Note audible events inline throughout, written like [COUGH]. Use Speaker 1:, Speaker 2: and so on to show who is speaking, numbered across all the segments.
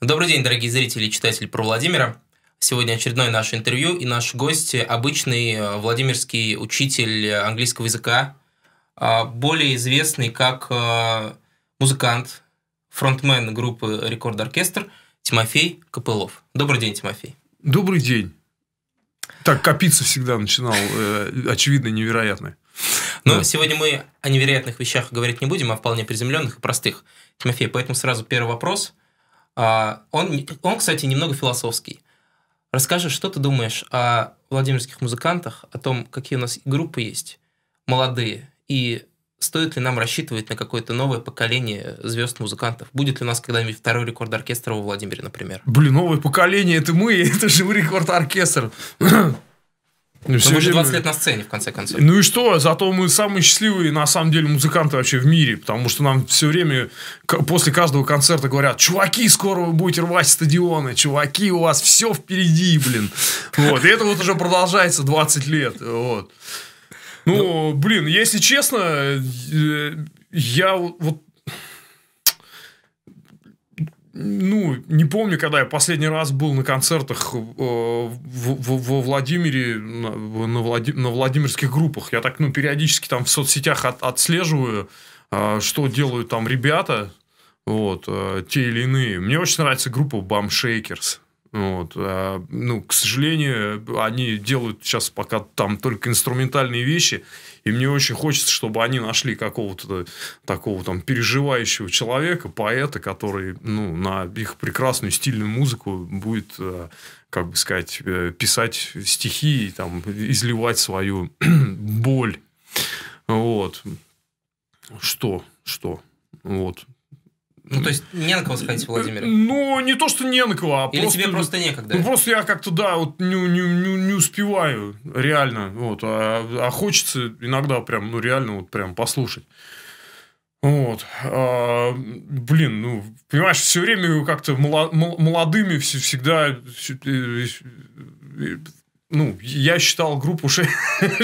Speaker 1: Добрый день, дорогие зрители и читатели про Владимира. Сегодня очередное наше интервью, и наш гость – обычный э, владимирский учитель английского языка, э, более известный как э, музыкант, фронтмен группы «Рекорд Оркестр» Тимофей Копылов. Добрый день, Тимофей. Добрый день. Так копиться всегда начинал, очевидно, невероятное. Но ну, да. сегодня мы о невероятных вещах говорить не будем, а вполне приземленных и простых. Тимофей, поэтому сразу первый вопрос – а, он, он, кстати, немного философский. Расскажи, что ты думаешь о владимирских музыкантах, о том, какие у нас группы есть, молодые, и стоит ли нам рассчитывать на какое-то новое поколение звезд-музыкантов? Будет ли у нас когда-нибудь второй рекорд оркестра во Владимире, например?
Speaker 2: Блин, новое поколение, это мы, [LAUGHS] это живой рекорд оркестр. Ну, Но все вы же 20 лет на
Speaker 1: сцене, в конце концов. Ну и
Speaker 2: что? Зато мы самые счастливые, на самом деле, музыканты вообще в мире. Потому что нам все время после каждого концерта говорят, чуваки, скоро вы будете рвать стадионы, чуваки, у вас все впереди, блин. Вот. И это вот уже продолжается 20 лет. Вот. Ну, блин, если честно, э, я вот ну, не помню, когда я последний раз был на концертах э, во Владимире, на, на, Влади, на Владимирских группах. Я так, ну, периодически там в соцсетях от, отслеживаю, э, что делают там ребята, вот, э, те или иные. Мне очень нравится группа Bum Shakers. Ну, вот. А, ну, к сожалению, они делают сейчас пока там только инструментальные вещи, и мне очень хочется, чтобы они нашли какого-то такого там переживающего человека, поэта, который ну, на их прекрасную стильную музыку будет, а, как бы сказать, э, писать стихи и там изливать свою [CLEARS THROAT] боль. Вот. Что? Что? Вот. Ну, то есть не на кого сходить, Владимир? Ну, не то, что не на кого, а Или просто... тебе просто некогда? Ну, просто я как-то, да, вот не, не, не, не успеваю, реально. Вот, а, а хочется иногда прям, ну, реально вот прям послушать. Вот. А, блин, ну, понимаешь, все время как-то молодыми всегда... Э, э, э, ну, я считал группу 6,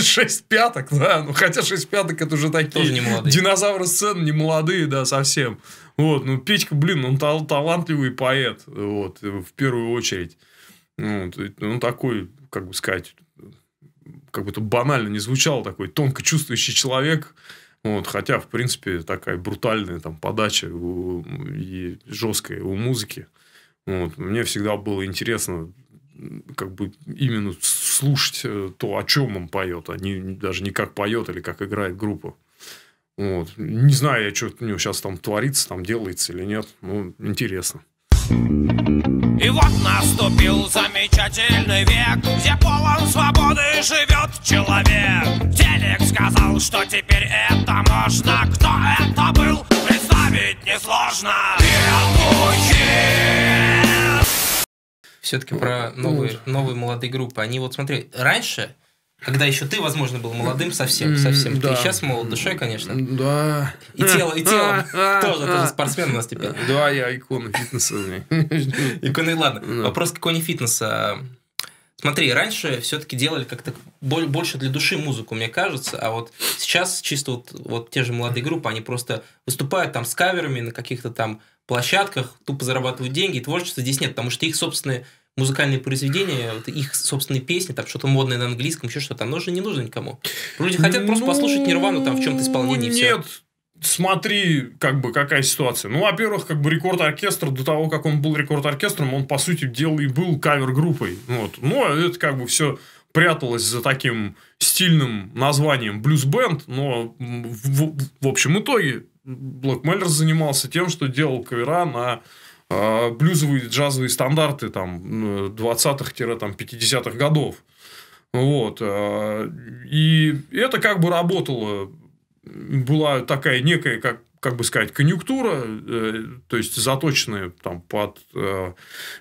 Speaker 2: 6 [LAUGHS] пяток, да, ну, хотя 6 пяток это уже
Speaker 1: такие... Тоже не молодые.
Speaker 2: Динозавры сцен не молодые, да, совсем. Вот, ну, Петька, блин, он тал- талантливый поэт, вот, в первую очередь. Ну, вот, он такой, как бы сказать, как будто банально не звучал такой тонко чувствующий человек, вот, хотя, в принципе, такая брутальная там подача у, и жесткая у музыки. Вот. Мне всегда было интересно как бы именно слушать э, то, о чем он поет, а не, даже не как поет или как играет группа. Вот. Не знаю я, что у него сейчас там творится, там делается или нет. Ну, интересно. И вот наступил замечательный век, где полон свободы живет человек. Телек сказал, что теперь это можно. Кто это был,
Speaker 1: представить несложно. Все-таки про ну, новые, новые молодые группы. Они вот смотри, раньше когда еще ты, возможно, был молодым совсем, совсем. Да. Ты сейчас молод душой, конечно.
Speaker 2: Да. И тело, и тело [LAUGHS] а, а, Тоже, тоже а. спортсмен у нас теперь.
Speaker 1: Да, я икона фитнеса. [LAUGHS] Икона, ладно. Вопрос к иконе фитнеса. Смотри, раньше все-таки делали как-то больше для души музыку, мне кажется, а вот сейчас чисто вот, вот те же молодые группы, они просто выступают там с каверами на каких-то там площадках, тупо зарабатывают деньги, и творчества здесь нет, потому что их собственные музыкальные произведения, вот их собственные песни, там что-то модное на английском, еще что-то, оно же не нужно никому. Люди хотят ну, просто послушать Нирвану там в чем-то ну, исполнении. Нет, все. смотри, как
Speaker 2: бы какая ситуация. Ну, во-первых, как бы рекорд оркестр до того, как он был рекорд оркестром, он по сути дела и был кавер группой. Вот, ну, а это как бы все пряталось за таким стильным названием блюз-бенд, но в, в, в общем итоге Блэк Меллер занимался тем, что делал кавера на а, блюзовые джазовые стандарты там 20-50-х годов. Вот. А, и это как бы работало. Была такая некая, как, как бы сказать, конъюнктура, э, то есть заточенная там под э,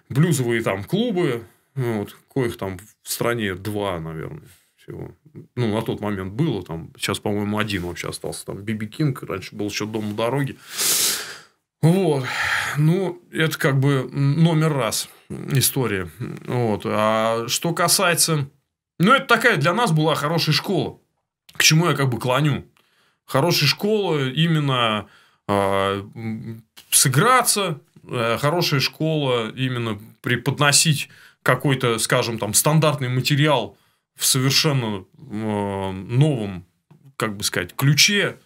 Speaker 2: блюзовые там клубы, вот, коих там в стране два, наверное, всего. Ну, на тот момент было там, сейчас, по-моему, один вообще остался, там, Биби Кинг, раньше был еще Дом у дороги. Вот. Ну, это как бы номер раз история. Вот. А что касается... Ну, это такая для нас была хорошая школа. К чему я как бы клоню? Хорошая школа именно э, сыграться, э, хорошая школа именно преподносить какой-то, скажем, там стандартный материал в совершенно э, новом, как бы сказать, ключе,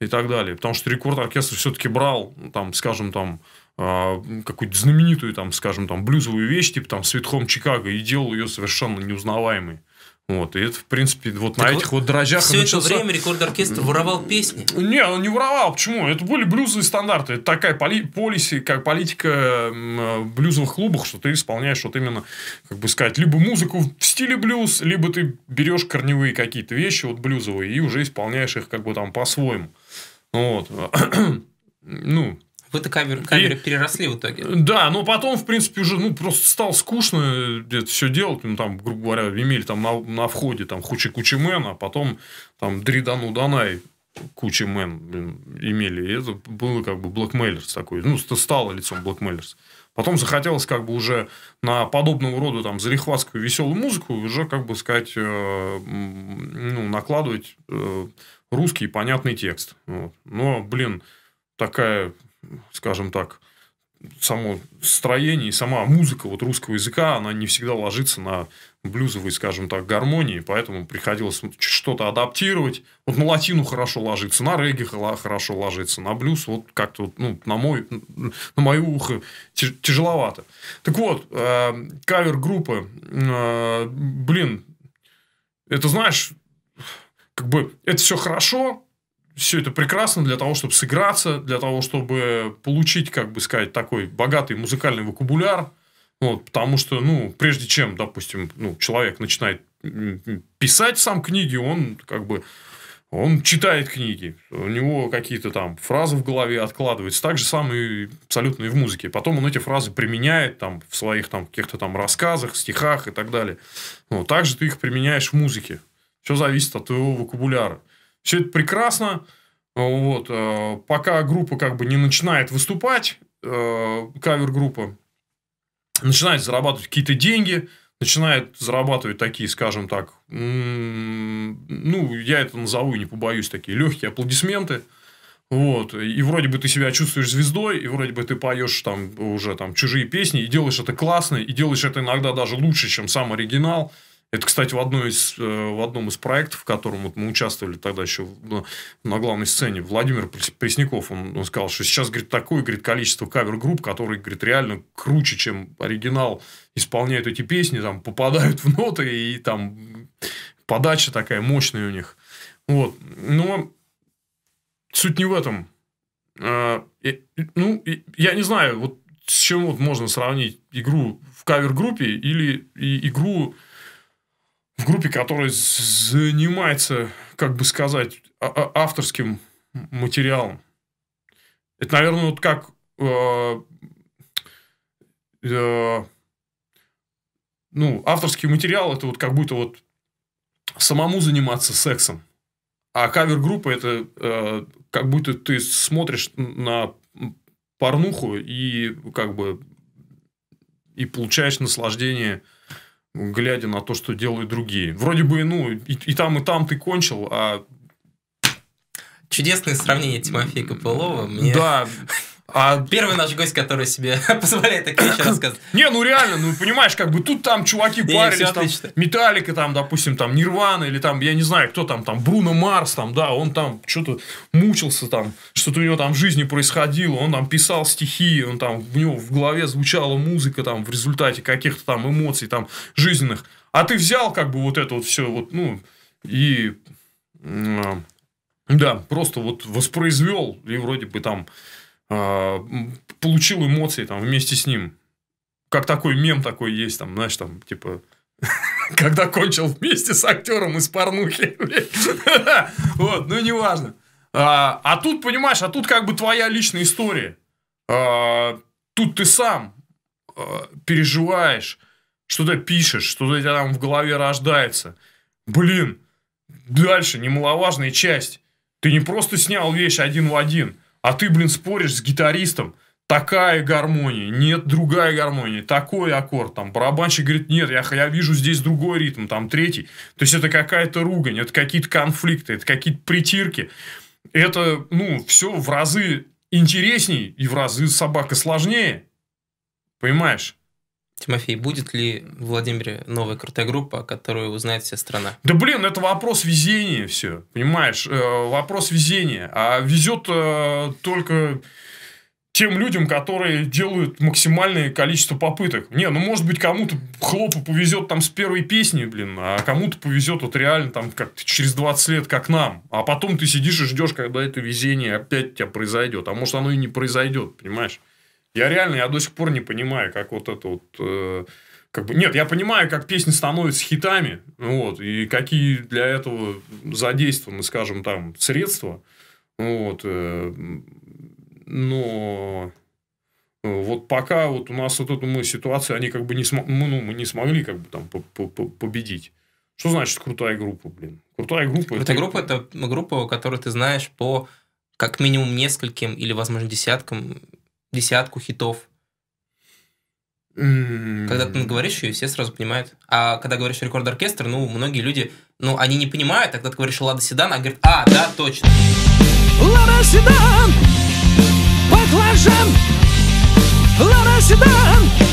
Speaker 2: и так далее. Потому что рекорд оркестр все-таки брал, ну, там, скажем, там, а, какую-то знаменитую, там, скажем, там, блюзовую вещь, типа там Sweet Чикаго, и делал ее совершенно неузнаваемой. Вот, и это, в принципе, вот так на вот этих вот дрожжах... Все начался... это время
Speaker 1: рекорд-оркестр воровал
Speaker 2: песни? Не, он не воровал. Почему? Это были блюзовые стандарты. Это такая поли... полиси, как политика в э, блюзовых клубах, что ты исполняешь вот именно, как бы сказать, либо музыку в стиле блюз, либо ты берешь корневые какие-то вещи, вот блюзовые, и уже исполняешь их как бы там по-своему. Ну вот. [CLEARS THROAT]
Speaker 1: ну, вы то камеры, камеры и, переросли в итоге.
Speaker 2: Да, но потом, в принципе, уже ну, просто стало скучно это все делать. Ну, там, грубо говоря, имели там на, на входе там Хучи мен, а потом там Дридану Данай Кучи мен имели. И это было как бы Блэкмейлерс такой. Ну, стало лицом Блэкмейлерс. Потом захотелось как бы уже на подобного рода там залихватскую веселую музыку уже как бы сказать, э, ну, накладывать э, русский понятный текст. Вот. Но, блин, такая, скажем так, само строение и сама музыка вот русского языка, она не всегда ложится на блюзовой, скажем так, гармонии, поэтому приходилось что-то адаптировать. Вот на латину хорошо ложится, на регги хорошо ложится, на блюз вот как-то, ну, на, мой, на мое ухо тяжеловато. Так вот, э, кавер-группы, э, блин, это знаешь, как бы это все хорошо, все это прекрасно для того, чтобы сыграться, для того, чтобы получить, как бы сказать, такой богатый музыкальный вокабуляр. Вот, потому что, ну, прежде чем, допустим, ну, человек начинает писать сам книги, он как бы он читает книги, у него какие-то там фразы в голове откладываются, так же самое абсолютно и в музыке. Потом он эти фразы применяет там в своих там каких-то там рассказах, стихах и так далее. Ну, также ты их применяешь в музыке. Все зависит от твоего вокабуляра. Все это прекрасно. Вот, э, пока группа как бы не начинает выступать, э, кавер-группа, начинает зарабатывать какие-то деньги, начинает зарабатывать такие, скажем так, ну, я это назову и не побоюсь, такие легкие аплодисменты. Вот. И вроде бы ты себя чувствуешь звездой, и вроде бы ты поешь там уже там чужие песни, и делаешь это классно, и делаешь это иногда даже лучше, чем сам оригинал. Это, кстати, в, одной из, э, в одном из проектов, в котором вот мы участвовали тогда еще на, главной сцене, Владимир Пресняков, он, он сказал, что сейчас, говорит, такое, говорит, количество кавер-групп, которые, говорит, реально круче, чем оригинал, исполняют эти песни, там, попадают в ноты, и там подача такая мощная у них. Вот. Но суть не в этом. А, и, ну, и, я не знаю, вот с чем вот можно сравнить игру в кавер-группе или и игру в группе, которая занимается, как бы сказать, а, а, авторским материалом. Это, наверное, вот как э, э, ну, авторский материал это вот как будто вот самому заниматься сексом. А кавер-группа это э, как будто ты смотришь на порнуху и как бы и получаешь наслаждение э, глядя на то, что делают другие. Вроде бы, ну, и, и там, и там ты
Speaker 1: кончил, а... Чудесное сравнение Тимофея Копылова. Мне... Да, а первый наш гость, который себе [LAUGHS] позволяет такие вещи рассказывать. [COUGHS] Не, ну реально, ну понимаешь,
Speaker 2: как бы тут там чуваки парились, там Металлика, там, допустим, там Нирвана, или там, я не знаю, кто там, там Бруно Марс, там, да, он там что-то мучился там, что-то у него там в жизни происходило, он там писал стихи, он там, у него в голове звучала музыка там в результате каких-то там эмоций там жизненных. А ты взял как бы вот это вот все вот, ну, и... А, да, просто вот воспроизвел и вроде бы там а, получил эмоции там вместе с ним. Как такой мем такой есть, там, знаешь, там, типа, [LAUGHS] когда кончил вместе с актером из порнухи. [LAUGHS] [LAUGHS] Вот, ну неважно. А, а тут, понимаешь, а тут как бы твоя личная история. А, тут ты сам а, переживаешь, что-то пишешь, что-то у тебя там в голове рождается. Блин, дальше немаловажная часть. Ты не просто снял вещь один в один. А ты, блин, споришь с гитаристом, такая гармония, нет, другая гармония, такой аккорд, там, барабанщик говорит, нет, я, я вижу здесь другой ритм, там, третий. То есть, это какая-то ругань, это какие-то конфликты, это какие-то притирки. Это, ну, все в разы интересней
Speaker 1: и в разы собака сложнее. Понимаешь? Тимофей, будет ли в Владимире новая крутая группа, которую узнает вся страна? Да блин, это вопрос везения
Speaker 2: все, понимаешь? Э, вопрос везения. А везет э, только тем людям, которые делают максимальное количество попыток. Не, ну может быть кому-то хлопу повезет там с первой песни, блин, а кому-то повезет вот реально там как через 20 лет, как нам. А потом ты сидишь и ждешь, когда это везение опять у тебя произойдет. А может оно и не произойдет, понимаешь? Я реально, я до сих пор не понимаю, как вот это вот... Э, как бы, нет, я понимаю, как песни становятся хитами, ну вот, и какие для этого задействованы, скажем, там, средства, вот, э, но э, вот пока вот у нас вот эту мы ситуацию, они как бы не, смо... мы,
Speaker 1: ну, мы не смогли как бы там победить. Что значит крутая группа, блин? Крутая группа... Крутая это... группа – это группа, которую ты знаешь по как минимум нескольким или, возможно, десяткам десятку хитов.
Speaker 2: Когда ты говоришь
Speaker 1: ее, все сразу понимают. А когда говоришь рекорд-оркестр, ну, многие люди, ну, они не понимают, а когда ты говоришь Лада Седан, они говорят, а, да, точно. Лада Седан, баклажан, Лада Седан.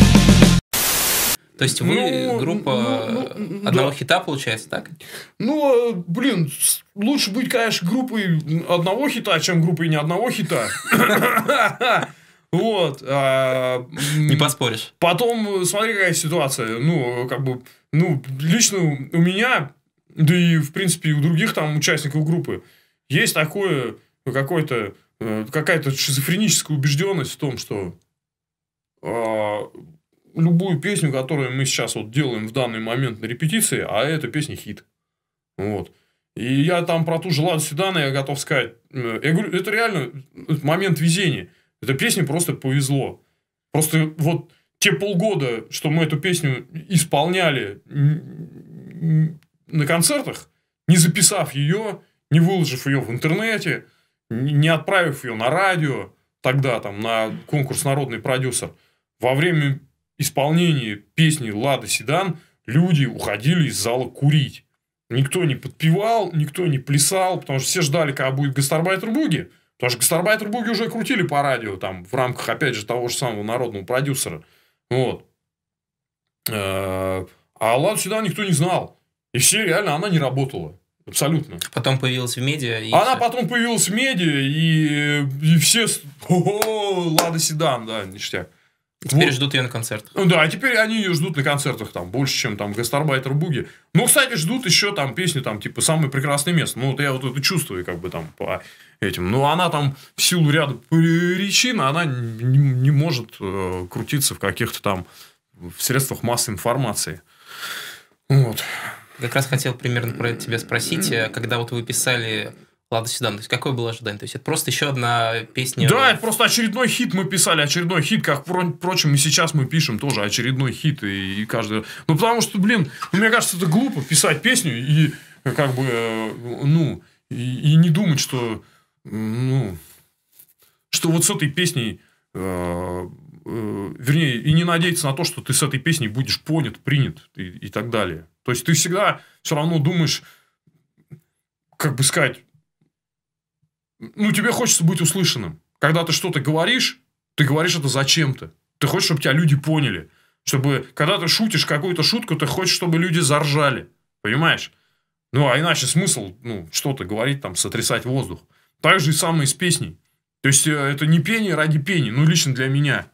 Speaker 1: То есть вы ну, группа ну, ну, ну одного да. хита, получается, так?
Speaker 2: Ну, а, блин, лучше быть, конечно, группой одного хита, чем группой ни одного хита. [LAUGHS] Вот.
Speaker 1: А, не поспоришь.
Speaker 2: Потом, смотри, какая
Speaker 1: ситуация.
Speaker 2: Ну, как бы, ну, лично у меня, да и, в принципе, и у других там участников группы, есть такое, какое-то, э, какая-то шизофреническая убежденность в том, что а, любую песню, которую мы сейчас вот делаем в данный момент на репетиции, а эта песня хит. Вот. И я там про ту же Ладу Седана я готов сказать. Э, я говорю, это реально э, момент везения. Эта песня просто повезло. Просто вот те полгода, что мы эту песню исполняли на концертах, не записав ее, не выложив ее в интернете, не отправив ее на радио, тогда там на конкурс «Народный продюсер», во время исполнения песни «Лада Седан» люди уходили из зала курить. Никто не подпевал, никто не плясал, потому что все ждали, когда будет гастарбайтер Буги – Потому что гастарбайтер буги уже крутили по радио, там, в рамках, опять же, того же самого народного продюсера. Вот. Э, а Ладу всегда никто не знал. И все реально, она не работала. Абсолютно.
Speaker 1: Потом появилась в медиа. И Она
Speaker 2: все. потом появилась в медиа, и, э, и все... О, Лада Седан, да, ништяк. И теперь вот. Ну, ждут ее на концерт. Ну да, а теперь они ее ждут на концертах там больше, чем там Гастарбайтер Буги. Ну, кстати, ждут еще там песни там типа «Самое прекрасное место». Ну, вот я вот это чувствую как бы там по этим. Но ну, она там в силу ряда причин, она не, не может э, крутиться в каких-то там в средствах массовой
Speaker 1: информации. Вот. Как раз хотел примерно про это тебя спросить. Когда вот вы писали Лада Седан. То есть, какое было ожидание? То есть, это просто еще одна песня... Да,
Speaker 2: это просто очередной хит мы писали, очередной хит, как, впрочем, и сейчас мы пишем тоже очередной хит, и, и каждый... Ну, потому что, блин, ну, мне кажется, это глупо писать песню и, как бы, э, ну, и, и не думать, что, ну, что вот с этой песней... Э, э, вернее, и не надеяться на то, что ты с этой песней будешь понят, принят и, и так далее. То есть, ты всегда все равно думаешь, как бы сказать, ну, тебе хочется быть услышанным. Когда ты что-то говоришь, ты говоришь это зачем-то. Ты хочешь, чтобы тебя люди поняли. Чтобы, когда ты шутишь какую-то шутку, ты хочешь, чтобы люди заржали. Понимаешь? Ну, а иначе смысл, ну, что-то говорить, там, сотрясать воздух. Так же и самое с песней. То есть, э, это не пение ради пения, ну, лично для меня.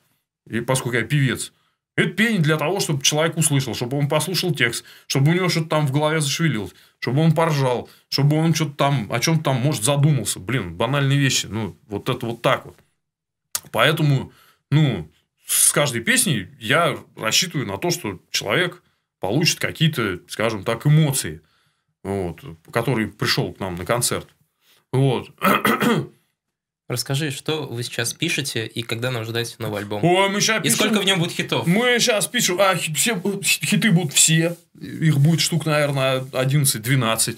Speaker 2: И поскольку я певец. Это пение для того, чтобы человек услышал, чтобы он послушал текст, чтобы у него что-то там в голове зашевелилось, чтобы он поржал, чтобы он что-то там, о чем-то там, может, задумался. Блин, банальные вещи. Ну, вот это вот так вот. Поэтому, ну, с каждой песней я рассчитываю на то, что человек получит какие-то, скажем так, эмоции, вот, который пришел
Speaker 1: к нам на концерт. Вот. [CLEARS THROAT] Расскажи, что вы сейчас пишете и когда нам ждать новый альбом? О, мы сейчас и пишем... сколько в
Speaker 2: нем будет хитов? Мы сейчас пишем, а все, хиты будут все. Их будет штук, наверное, 11-12.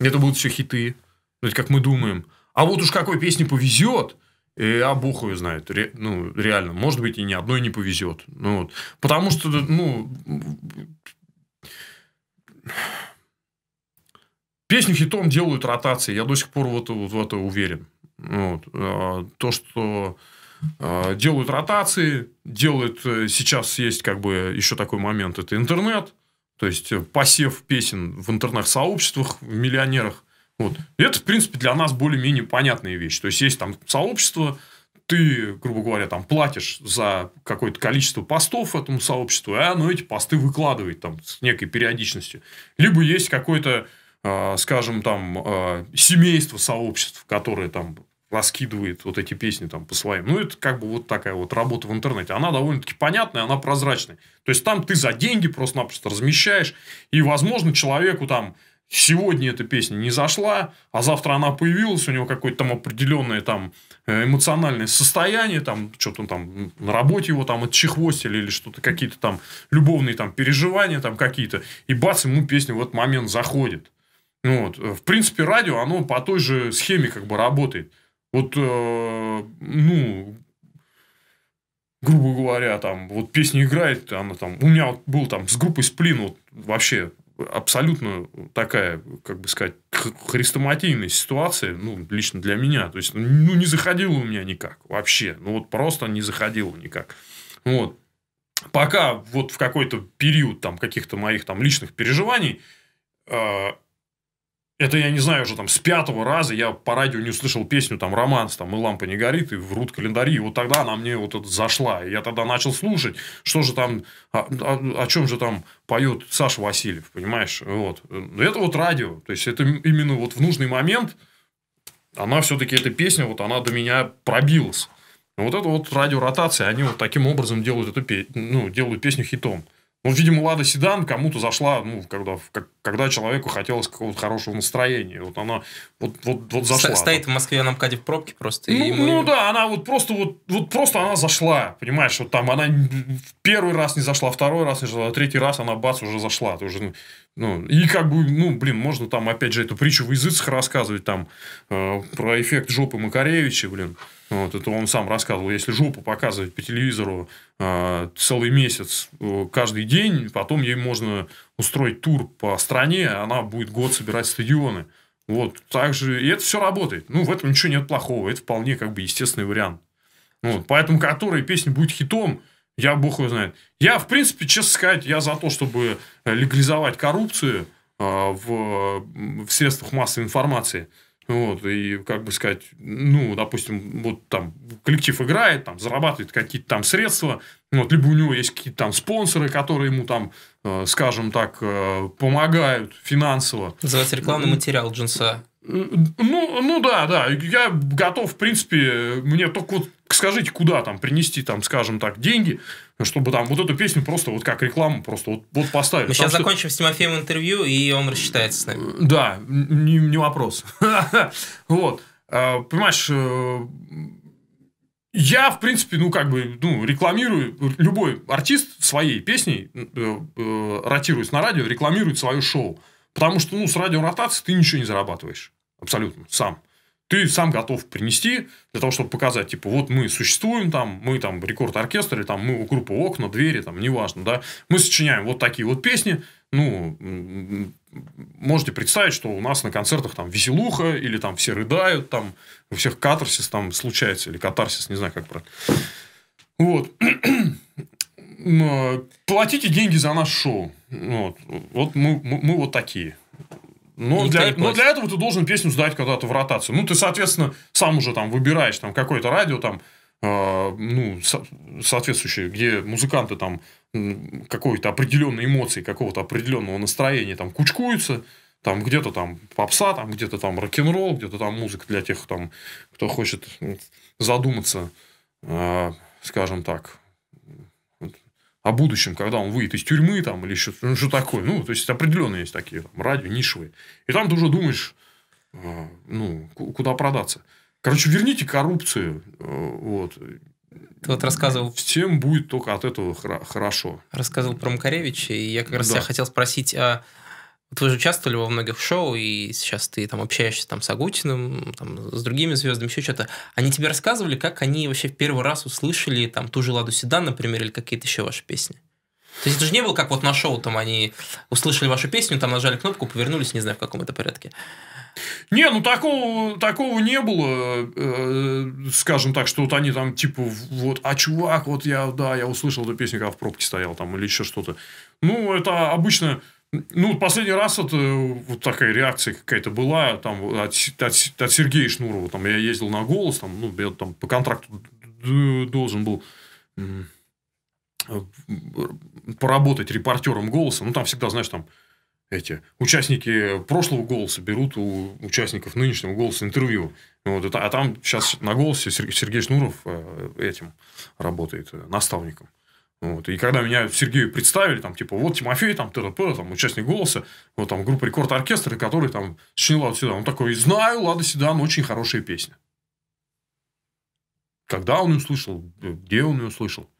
Speaker 2: Это будут все хиты. То есть, как мы думаем. А вот уж какой песни повезет, и, э, а бог ее знает. Ре, ну, реально. Может быть, и ни одной не повезет. Ну, вот. Потому что, ну... Песню хитом делают ротации. Я до сих пор вот, вот в это уверен. Ну, вот. А, то, что а, делают ротации, делают э, сейчас есть как бы еще такой момент, это интернет, то есть э, посев песен в интернет-сообществах, в миллионерах. Вот. Это, в принципе, для нас более-менее понятная вещь. То есть, есть там сообщество, ты, грубо говоря, там платишь за какое-то количество постов этому сообществу, а оно эти посты выкладывает там с некой периодичностью. Либо есть какое-то, э, скажем, там э, семейство сообществ, которые там раскидывает вот эти песни там по своим. Ну, это как бы вот такая вот работа в интернете. Она довольно-таки понятная, она прозрачная. То есть, там ты за деньги просто-напросто размещаешь, и, возможно, человеку там сегодня эта песня не зашла, а завтра она появилась, у него какое-то там определенное там э, эмоциональное состояние, там что-то там на работе его там отчихвостили или что-то, какие-то там любовные там переживания там какие-то, и бац, ему песня в этот момент заходит. Вот. В принципе, радио, оно по той же схеме как бы работает. Вот, э, ну, грубо говоря, там, вот песня играет, она там, у меня вот был там с группой Сплин, вот вообще абсолютно такая, как бы сказать, хрестоматийная ситуация, ну, лично для меня, то есть, ну, не заходило у меня никак вообще, ну, вот просто не заходило никак, вот. Пока вот в какой-то период там каких-то моих там личных переживаний э, это я не знаю уже там с пятого раза я по радио не услышал песню там романс там и лампа не горит и врут календари и вот тогда она мне вот это зашла и я тогда начал слушать что же там а, а, о, о, о чем же там поет Саша Васильев понимаешь вот но ну, это вот радио то есть это именно вот в нужный момент она все-таки эта песня вот она до меня пробилась вот это вот радиоротация они вот таким образом делают эту ну делают песню хитом ну, видимо, Лада Седан кому-то зашла, ну, когда, как, когда человеку хотелось какого-то хорошего настроения. Вот она вот, вот, вот зашла. Стоит
Speaker 1: в Москве на МКАДе в пробке просто. Ну, и мы... ну да, она вот просто вот,
Speaker 2: вот просто она зашла. Понимаешь, вот там она первый раз не зашла, второй раз не зашла, а третий раз она бац уже зашла. Ты уже ну, ну, и как бы, ну, блин, можно там, опять же, эту притчу в языцах рассказывать, там, э, про эффект жопы Макаревича, блин. Вот, это он сам рассказывал. Если жопу показывать по телевизору э, целый месяц, э, каждый день, потом ей можно устроить тур по стране, а она будет год собирать стадионы. Вот, так же, и это все работает. Ну, в этом ничего нет плохого, это вполне, как бы, естественный вариант. Вот, поэтому, которая песня будет хитом, я бог его знает. Я, в принципе, честно сказать, я за то, чтобы э, легализовать коррупцию э, в, в средствах массовой информации. Вот, и, как бы сказать, ну, допустим, вот там коллектив играет, там, зарабатывает какие-то там средства, вот, либо у него есть какие-то там спонсоры, которые ему там, э, скажем так, помогают финансово. Называется рекламный материал джинса. Ну, ну да, да. Я готов, в принципе, мне только вот скажите, куда там принести, там, скажем так, деньги, чтобы там вот эту песню просто вот как рекламу просто вот, вот поставить. Мы сейчас что... закончим
Speaker 1: с Тимофеем интервью, и он рассчитается с нами.
Speaker 2: Да, не, не вопрос. [LAUGHS] Вот. А, понимаешь, э, я, в принципе, ну, как бы, ну, рекламирую, любой артист своей песней, э, э, ротируясь на радио, рекламирует свое шоу. Потому что, ну, с радиоротацией ты ничего не зарабатываешь. Абсолютно. Сам. Ты сам готов принести для того, чтобы показать, типа, вот мы существуем, там, мы там рекорд оркестр, там мы у группы окна, двери, там, неважно, да, мы сочиняем вот такие вот песни, ну, можете представить, что у нас на концертах там веселуха, или там все рыдают, там у всех катарсис там случается, или катарсис, не знаю, как правильно. Вот. [CLEARS THROAT] Платите деньги за наше шоу. Вот, вот мы, мы, мы вот такие. Но ну, для, но ну, для этого ты должен песню сдать когда-то в ротацию. Ну, ты, соответственно, сам уже там выбираешь там какое-то радио там, э, ну, со- соответствующее, где музыканты там какой-то определенной эмоции, какого-то определенного настроения там кучкуются, там где-то там попса, там где-то там рок-н-ролл, где-то там музыка для тех, там, кто хочет задуматься, э, скажем так, о будущем, когда он выйдет из тюрьмы там, или что, ну, что такое. Ну, то есть, определенные есть такие там, радио, нишевые. И там ты уже думаешь, э, ну, куда продаться. Короче, верните коррупцию. Э, вот. Ты
Speaker 1: вот рассказывал... Всем будет только от этого
Speaker 2: хорошо.
Speaker 1: Рассказывал про Макаревича, и я как раз да. тебя хотел спросить, а вот вы же участвовали во многих шоу, и сейчас ты там общаешься там, с Агутиным, там, с другими звездами, еще что-то. Они тебе рассказывали, как они вообще в первый раз услышали там ту же «Ладу Седан», например, или какие-то еще ваши песни? То есть это же не было как вот на шоу, там они услышали вашу песню, там нажали кнопку, повернулись, не знаю, в каком это порядке.
Speaker 2: Не, ну такого, такого не было, э, скажем так, что вот они там типа вот, а чувак, вот я, да, я услышал эту песню, когда в пробке стоял там или еще что-то. Ну, это обычно ну, последний раз это вот такая реакция какая-то была там, от, от, от Сергея Шнурова. Там, я ездил на голос, там, ну, я там по контракту должен был э, поработать репортером голоса. Ну, там всегда, знаешь, там эти участники прошлого голоса берут у участников нынешнего голоса интервью. Вот, это, а там сейчас на голосе Сергей Шнуров э, этим работает, э, наставником. Вот. И когда меня Сергею представили, там, типа, вот Тимофей, там, ТРП, там, участник голоса, вот там группа рекорд оркестра, который там сочинил Лада Седан. Он такой, знаю, Лада Седан, очень хорошая песня. Когда он ее услышал, где он ее услышал.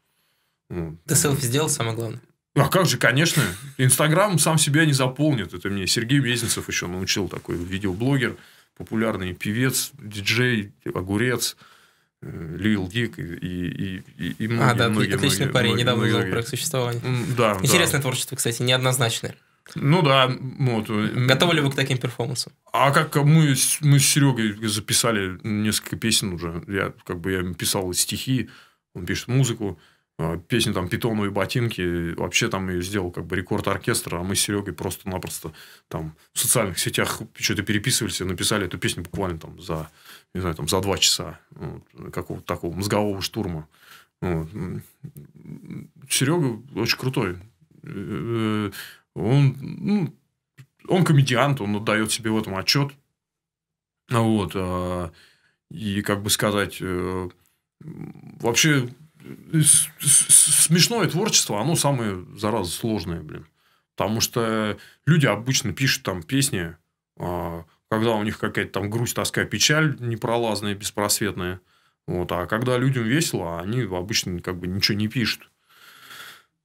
Speaker 2: Ты
Speaker 1: селфи сделал, самое главное.
Speaker 2: А как же, конечно. Инстаграм сам себя не заполнит. Это мне Сергей Безенцев еще научил такой видеоблогер, популярный певец, диджей, огурец. Э, Лил Дик и, и, и, и а, многие, А, да, многие, отличный многие, парень, многие, недавно многие. про их существование. Да, Интересное
Speaker 1: да. творчество, кстати, неоднозначное. Ну да. Вот. Готовы ли вы к таким перформансам? А как мы,
Speaker 2: мы с Серегой записали несколько песен уже. Я как бы я писал стихи, он пишет музыку. А, песни там «Питоновые ботинки». Вообще там ее сделал как бы рекорд оркестра, а мы с Серегой просто-напросто там в социальных сетях что-то переписывались и написали эту песню буквально там за не знаю, там, за два часа ну, вот, какого-то такого мозгового штурма. Вот. Серега очень крутой. Э, он, ну, он комедиант, он отдает себе в этом отчет. Вот. А, и, как бы сказать, э, вообще э, смешное творчество, оно самое, зараза, сложное, блин. Потому что люди обычно пишут там песни, а, когда у них какая-то там грусть, тоска, печаль непролазная, беспросветная. Вот. А когда людям весело, они обычно как бы ничего не пишут.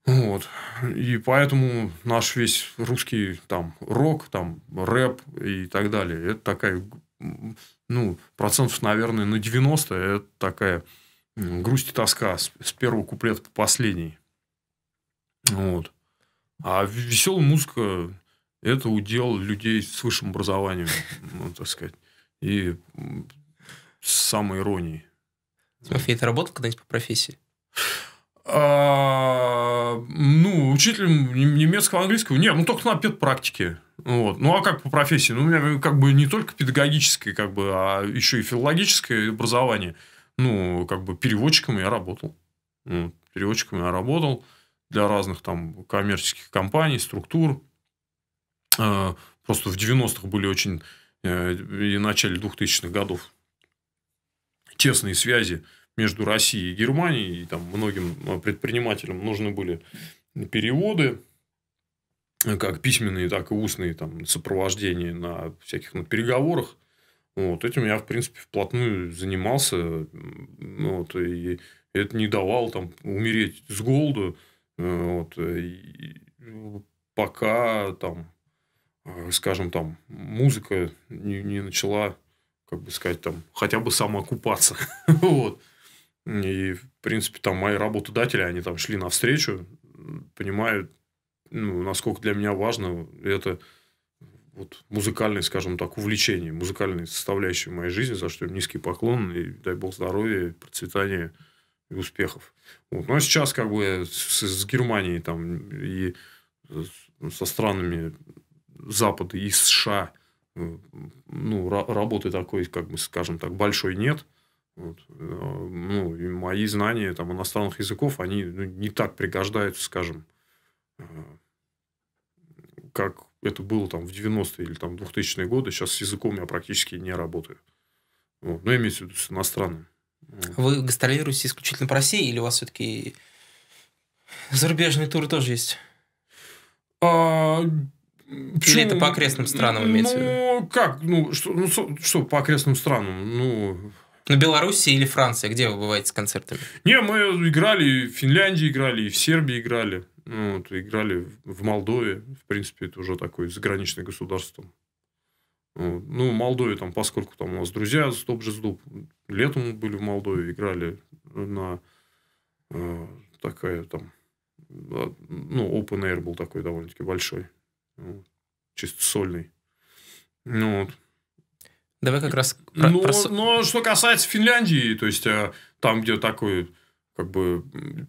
Speaker 2: Вот. И поэтому наш весь русский там рок, там рэп и так далее, это такая, ну, процентов, наверное, на 90 это такая грусть и тоска с, с первого куплета по последний. Вот. А веселая музыка это удел людей с высшим образованием, [LAUGHS] ну, так сказать,
Speaker 1: и с самой иронией. Тимофей, ты работал когда-нибудь по профессии?
Speaker 2: А, ну, учителем немецкого, английского. Нет, ну только на педпрактике. Вот. Ну, а как по профессии? Ну, у меня как бы не только педагогическое, как бы, а еще и филологическое образование. Ну, как бы переводчиком я работал. Ну, переводчиком я работал для разных там коммерческих компаний, структур. А, просто в 90-х были очень, э, и начале 2000-х годов, тесные связи между Россией и Германией, и там многим а, предпринимателям нужны были переводы, как письменные, так и устные там, сопровождения на всяких на переговорах. Вот, этим я, в принципе, вплотную занимался. Вот, и это не давало там, умереть с голоду. Э, вот, и пока там Э, скажем, там, музыка не, не начала, как бы сказать, там, хотя бы самоокупаться. [LAUGHS] вот. И, в принципе, там мои работодатели, они там шли навстречу, понимают, ну, насколько для меня важно это вот музыкальное, скажем так, увлечение, музыкальная составляющая моей жизни, за что им низкий поклон, и дай бог здоровья, процветания и успехов. Вот. но сейчас как бы с, с Германией там и со странами Запада и США э, ну, работы такой, как бы, скажем так, большой нет. Вот. Э, ну, и мои знания там, иностранных языков, они ну, не так пригождаются, скажем, э, как это было там в 90-е или там 2000-е годы. Сейчас с языком я практически
Speaker 1: не работаю. Вот. Ну, я имею в виду с иностранным. Вы гастролируете исключительно по России или у вас все-таки зарубежные туры тоже есть? А, Почему? Или это по окрестным странам ну, имеется
Speaker 2: ну, как? Ну что, ну, что по окрестным странам? Ну...
Speaker 1: на Беларуси или Франция, где вы бываете с концертами?
Speaker 2: Не, мы играли, в Финляндии играли, и в Сербии играли. Ну, вот, играли в Молдове. В принципе, это уже такое заграничное государство. Ну, ну Молдове там, поскольку там у нас друзья с топ же сдуб. Летом мы были в Молдове, играли на э, такая там... Э, ну, open air был такой довольно-таки большой. Ну, чисто сольный. Ну, вот. Давай как раз... Ну, про, но, про... но ну, что касается Финляндии, то есть э, там, где такой, как бы,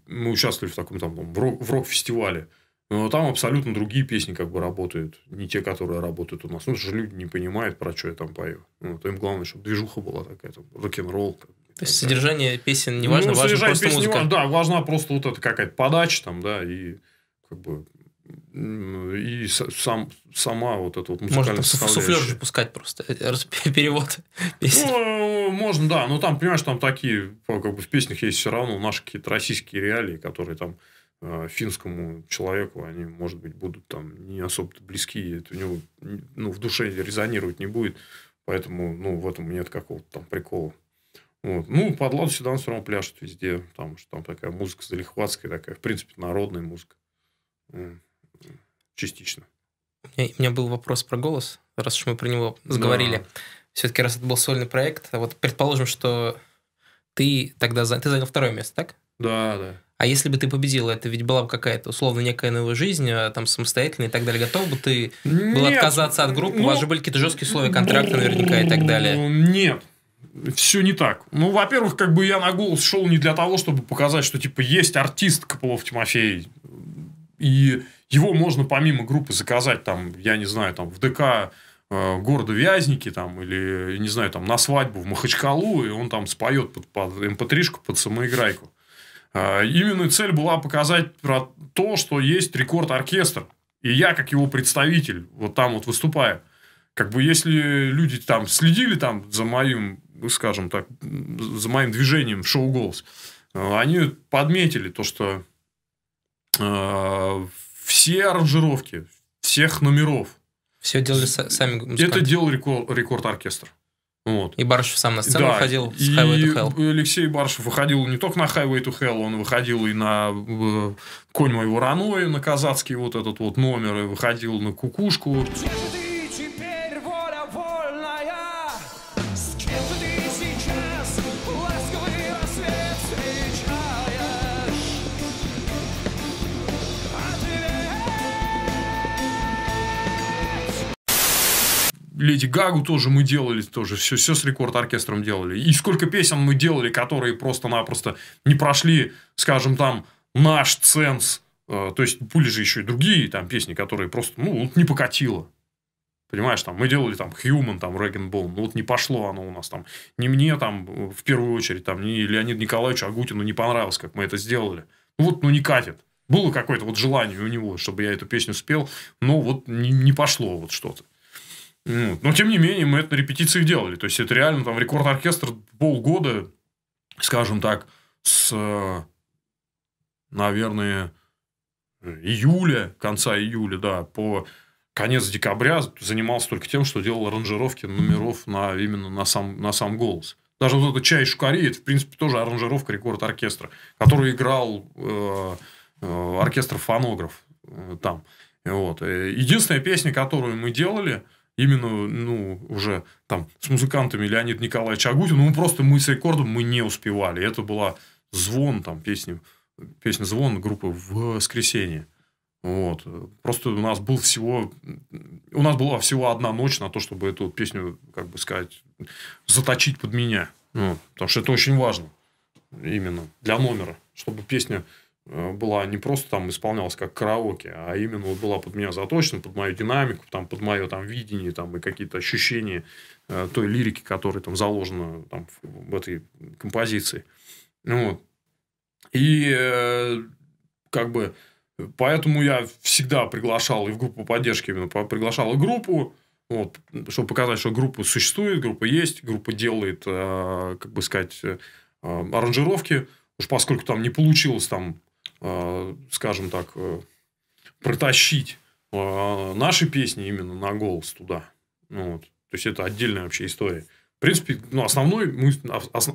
Speaker 2: мы участвовали в таком там в рок-фестивале, но там абсолютно другие песни как бы работают, не те, которые работают у нас. Ну, же люди не понимают, про что я там пою. Ну, то им главное, чтобы движуха была такая, там, рок-н-ролл. то
Speaker 1: есть, содержание песен не важно, ну, важно просто музыка. важно,
Speaker 2: да, важна просто вот эта какая-то подача там, да, и как бы и сам, сама вот эта вот музыкальная Можно суфлер же пускать просто, э, [LAUGHS] перевод [LAUGHS] песен. Ну, э, можно, да, но там, понимаешь, там такие, как бы в песнях есть все равно наши какие-то российские реалии, которые там э, финскому человеку, они, может быть, будут там не особо близки, это у него ну, в душе резонировать не будет, поэтому, ну, в этом нет какого-то там прикола. Вот. Ну, под ладу всегда все равно пляшут везде, потому что там такая музыка залихватская такая, в принципе, народная музыка. Mm
Speaker 1: частично. У меня был вопрос про голос, раз уж мы про него заговорили. Да. Все-таки раз это был сольный проект, а вот предположим, что ты тогда за... ты занял второе место, так? Да, да. А если бы ты победил, это ведь была бы какая-то условно некая новая жизнь, а, там самостоятельная и так далее. Готов бы ты нет, был отказаться от группы? Ну, У вас же ну, были какие-то жесткие условия ну, контракта наверняка и
Speaker 2: так ну, далее. Нет. Все не так. Ну, во-первых, как бы я на голос шел не для того, чтобы показать, что типа есть артист Кополов Тимофей. И его можно помимо группы заказать там, я не знаю, там в ДК э, города Вязники там, или, не знаю, там на свадьбу в Махачкалу, и он там споет под, под mp3-шку, эм под самоиграйку. Э, именно цель была показать про то, что есть рекорд-оркестр. И я, как его представитель, вот там вот выступаю. Как бы если люди там следили там за моим, ну, скажем так, за моим движением в шоу «Голос», э, они подметили то, что все аранжировки, всех номеров. Все делали сами музыканты. Это делал рекорд, рекорд оркестр. Вот. И Барышев сам на сцену да. выходил с Highway to Hell. Алексей Барышев выходил не только на Highway to Hell, он выходил и на э, Конь моего Раной, на казацкий вот этот вот номер, и выходил на Кукушку. Держи, Леди Гагу тоже мы делали, тоже все, все с рекорд-оркестром делали. И сколько песен мы делали, которые просто-напросто не прошли, скажем там, наш ценз. Э, то есть, были же еще и другие там песни, которые просто, ну, вот не покатило. Понимаешь, там, мы делали там Human, там, Регенбоун, ну, вот не пошло оно у нас там. Не мне там, э, в первую очередь, там, не Леониду Николаевичу Агутину не понравилось, как мы это сделали. Ну, вот, ну, не катит. Было какое-то вот желание у него, чтобы я эту песню спел, но вот не, не пошло вот что-то. Ну, но тем не менее, мы это на репетициях делали. То есть, это реально там рекорд-оркестр полгода, скажем так, с, наверное, июля, конца июля, да, по конец декабря занимался только тем, что делал аранжировки номеров на, именно на сам, на сам голос. Даже вот этот «Чай Шукари» – это, в принципе, тоже аранжировка рекорд-оркестра, который играл э, э, оркестр фонограф э, там. Вот. Э, единственная песня, которую мы делали – именно, ну, уже там с музыкантами Леонид Николаевич Агутин, ну, мы просто мы с рекордом мы не успевали. Это была «Звон», там, песня, песня «Звон» группы «Воскресенье». Вот. Просто у нас был всего... У нас была всего одна ночь на то, чтобы эту песню, как бы сказать, заточить под меня. Ну, потому что это очень важно именно для номера, чтобы песня Э, была не просто там исполнялась как караоке, а именно вот была под меня заточена, под мою динамику, там, под мое там, видение там, и какие-то ощущения э, той лирики, которая там заложена там, в, в этой композиции. Ну, вот. И э, как бы поэтому я всегда приглашал и в группу поддержки именно приглашал и группу, вот, чтобы показать, что группа существует, группа есть, группа делает, э, как бы сказать, э, аранжировки. Уж поскольку там не получилось там Э, скажем так, э, протащить э, наши песни именно на голос туда. Ну, вот. То есть, это отдельная вообще история. В принципе, ну, основной,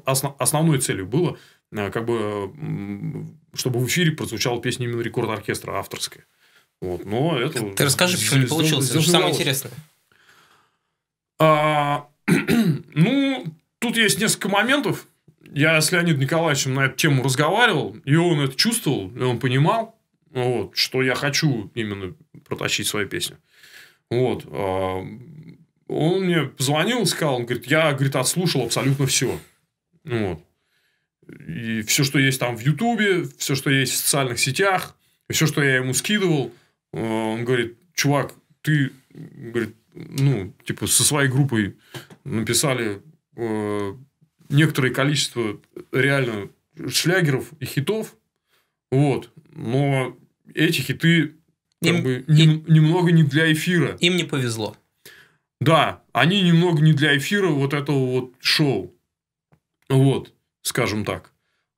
Speaker 2: основ, основной целью было, как бы, чтобы в эфире прозвучала песня именно рекорд-оркестра авторская. Вот, но это... Ты расскажи, почему не получилось, это же самое интересное. А, [CLEARS THROAT] ну, тут есть несколько моментов я с Леонидом Николаевичем на эту тему разговаривал, и он это чувствовал, и он понимал, вот, что я хочу именно протащить свою песню. Вот. А, он мне позвонил и сказал, он говорит, я, говорит, отслушал абсолютно все. Вот. И все, что есть там в Ютубе, все, что есть в социальных сетях, все, что я ему скидывал, а, он говорит, чувак, ты, говорит, ну, типа, со своей группой написали а, некоторое количество реально шлягеров и хитов. Вот. Но эти хиты им, бы, не, им, немного не для эфира. Им не повезло. Да, они немного не для эфира вот этого вот шоу. Вот, скажем так.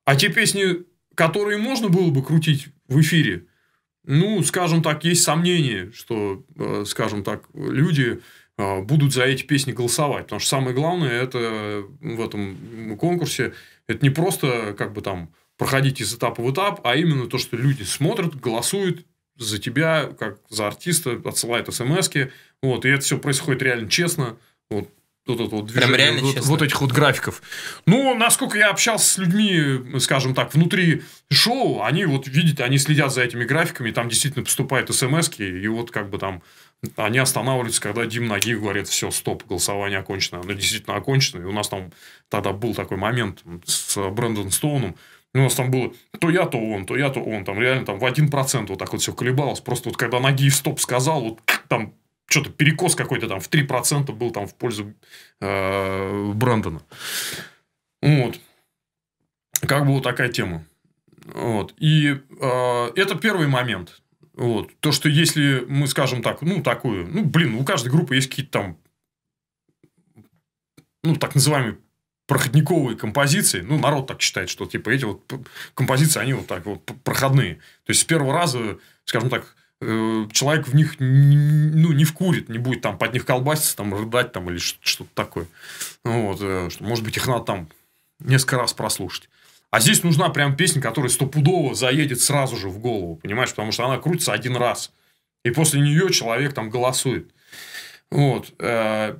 Speaker 2: А те песни, которые можно было бы крутить в эфире, ну, скажем так, есть сомнения, что, э, скажем так, люди а, будут за эти песни голосовать. Потому что самое главное это в этом конкурсе, это не просто как бы там проходить из этапа в этап, а именно то, что люди смотрят, голосуют за тебя, как за артиста, отсылают смс -ки. Вот, и это все происходит реально честно. Вот, вот, вот, вот, движение, Прям реально вот, честно. вот этих вот графиков. Ну, насколько я общался с людьми, скажем так, внутри шоу, они вот видят, они следят за этими графиками, там действительно поступают смс и вот как бы там они останавливаются, когда Дим Нагиев говорит, все, стоп, голосование окончено. Оно действительно окончено, и у нас там тогда был такой момент с Брэндон Стоуном, у нас там было то я, то он, то я, то он. Там реально там в один процент вот так вот все колебалось. Просто вот когда Нагиев стоп сказал, вот там что-то перекос какой-то там в 3% был там в пользу э, Брандона. Вот. Как была такая тема. Вот. И э, это первый момент. Вот. То, что если мы скажем так, ну, такую, ну, блин, у каждой группы есть какие-то там, ну, так называемые проходниковые композиции, ну, народ так считает, что, типа, эти вот композиции, они вот так вот проходные. То есть, с первого раза, скажем так, Э, человек в них ну, не вкурит, не будет там под них колбаситься, там рыдать там, или что-то такое. Вот, э, что, может быть, их надо там несколько раз прослушать. А здесь нужна прям песня, которая стопудово заедет сразу же в голову, понимаешь? Потому что она крутится один раз. И после нее человек там голосует. Вот. Э,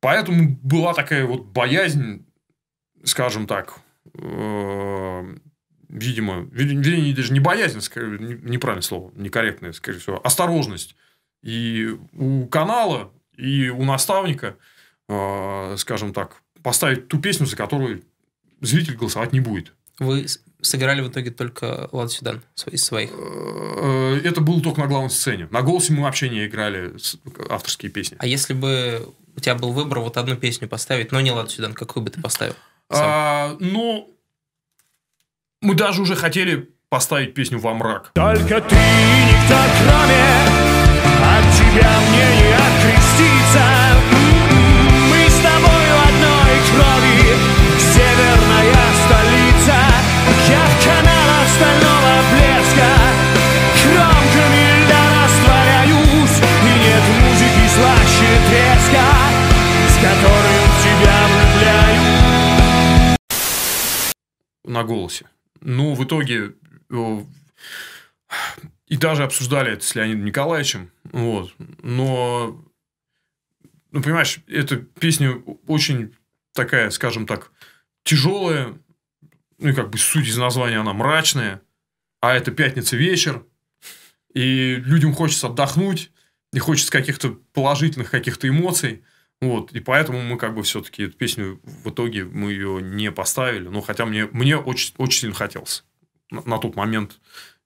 Speaker 2: поэтому была такая вот боязнь, скажем так, видимо, вернее, даже не боязнь, а неправильное слово, некорректное, скорее всего, осторожность и у канала, и у наставника, а, скажем так, поставить ту песню, за которую зритель голосовать не будет. Вы
Speaker 1: сыграли в итоге только «Лад Сюдан из своих? Э, это было только на главной сцене. На «Голосе» мы вообще не играли авторские песни. А если бы у тебя был выбор вот одну песню поставить, но не «Лад Сюдан, какую бы ты поставил? А, ну, мы даже уже хотели поставить песню во мрак.
Speaker 2: Только ты никто кроме от тебя мне не откреститься. М-м-м, мы с тобою одной крови, северная столица. Я в канал остального блеска, кромками льда растворяюсь. И нет музыки слаще треска, с которым тебя влюбляю. На голосе. Ну, в итоге... И даже обсуждали это с Леонидом Николаевичем. Вот. Но, ну, понимаешь, эта песня очень такая, скажем так, тяжелая. Ну, и как бы суть из названия она мрачная. А это пятница вечер. И людям хочется отдохнуть. И хочется каких-то положительных каких-то эмоций. Вот, и поэтому мы как бы все-таки эту песню в итоге мы ее не поставили. Ну, хотя мне, мне очень, очень сильно хотелось на, на тот момент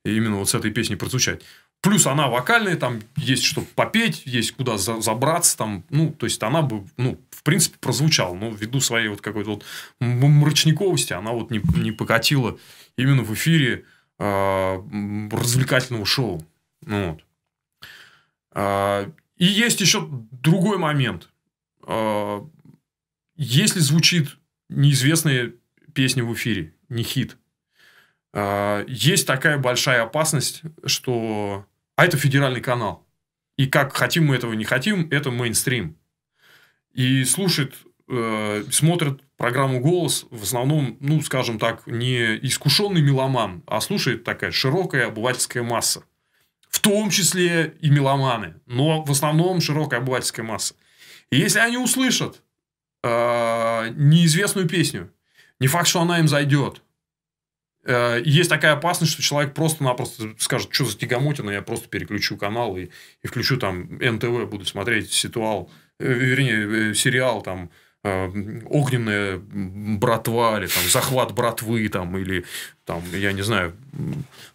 Speaker 2: именно вот с этой песней прозвучать. Плюс она вокальная, там есть что попеть, есть куда за, забраться, там, ну, то есть она бы, ну, в принципе, прозвучала, но ввиду своей вот какой-то вот мрачниковости она вот не, не покатила именно в эфире э, развлекательного шоу. Ну, вот. Э, и есть еще другой момент – а, если звучит неизвестная песня в эфире, не хит, а, есть такая большая опасность, что... А это федеральный канал. И как хотим мы этого, не хотим, это мейнстрим. И слушает, э, смотрит программу «Голос» в основном, ну, скажем так, не искушенный меломан, а слушает такая широкая обывательская масса. В том числе и меломаны, но в основном широкая обывательская масса если они услышат э, неизвестную песню, не факт, что она им зайдет. Э, есть такая опасность, что человек просто-напросто скажет, что за тягомотина, я просто переключу канал и, и включу там НТВ, буду смотреть ситуал, э, вернее, э, сериал там э, огненная братва или там захват братвы там или там я не знаю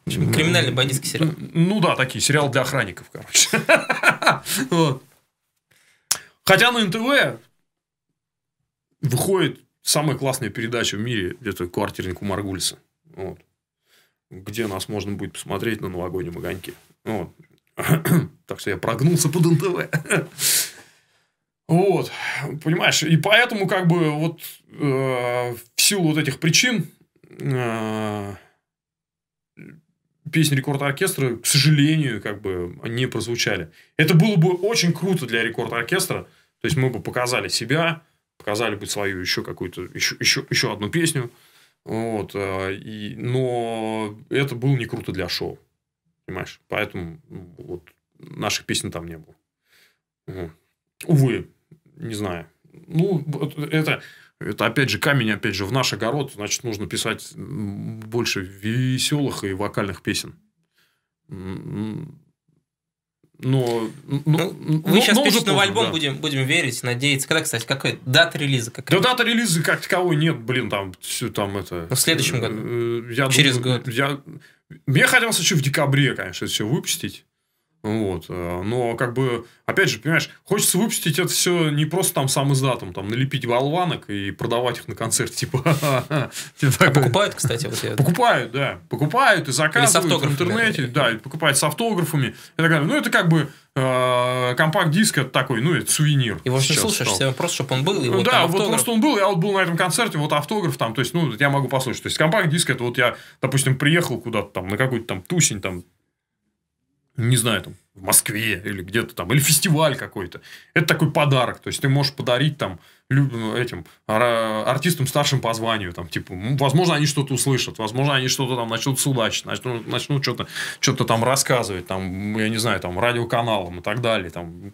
Speaker 2: криминальный бандитский сериал э, ну да такие сериал для охранников короче
Speaker 1: [LAUGHS] вот. Хотя на НТВ
Speaker 2: выходит самая классная передача в мире, где-то квартирник у Маргулиса. Вот. Где нас можно будет посмотреть на новогоднем огоньке. Вот. [CLEARS THROAT] так что я прогнулся под НТВ. вот. Понимаешь? И поэтому, как бы, вот э, в силу вот этих причин э, песни рекорд-оркестра, к сожалению, как бы не прозвучали. Это было бы очень круто для рекорд-оркестра, то есть мы бы показали себя, показали бы свою еще какую-то, еще, еще, еще одну песню. Вот, э, и, но это было не круто для шоу. Понимаешь? Поэтому ну, вот, наших песен там не было. Угу. Увы, не знаю. Ну, это, это опять же камень, опять же, в наш огород, значит, нужно писать больше веселых и вокальных песен. Но, ну, ну, ну, вы ну, сейчас ну, но ну, пишете новый альбом, да.
Speaker 1: будем, будем верить, надеяться. Когда, кстати, какая дата релиза?
Speaker 2: Какая да дата релиза как таковой нет, блин, там, все там это... Но в следующем э, году? Э, я Через думаю, год? Я... Мне хотелось еще в декабре, конечно, все выпустить. Вот. Э, но, как бы, опять же, понимаешь, хочется выпустить это все не просто там сам издатом, там, налепить болванок и продавать их на концерт, типа. [LAUGHS] типа а покупают, кстати, вот я... Покупают, да. Покупают и заказывают в интернете, да, и покупают с автографами Ну, это как бы э, компакт-диск это такой, ну, это сувенир. и Его же слушаешься, просто чтобы он был. И да, вот просто он был, я вот был на этом концерте, вот автограф там, то есть, ну, я могу послушать. То есть, компакт-диск это вот я, допустим, приехал куда-то там, на какую-то там тусень там, не знаю, там, в Москве или где-то там, или фестиваль какой-то. Это такой подарок. То есть, ты можешь подарить там ну, этим артистам старшим по званию. Там, типа, возможно, они что-то услышат, возможно, они что-то там начнут судачить, начнут, начнут что-то что там рассказывать, там, я не знаю, там, радиоканалам и так далее. Там,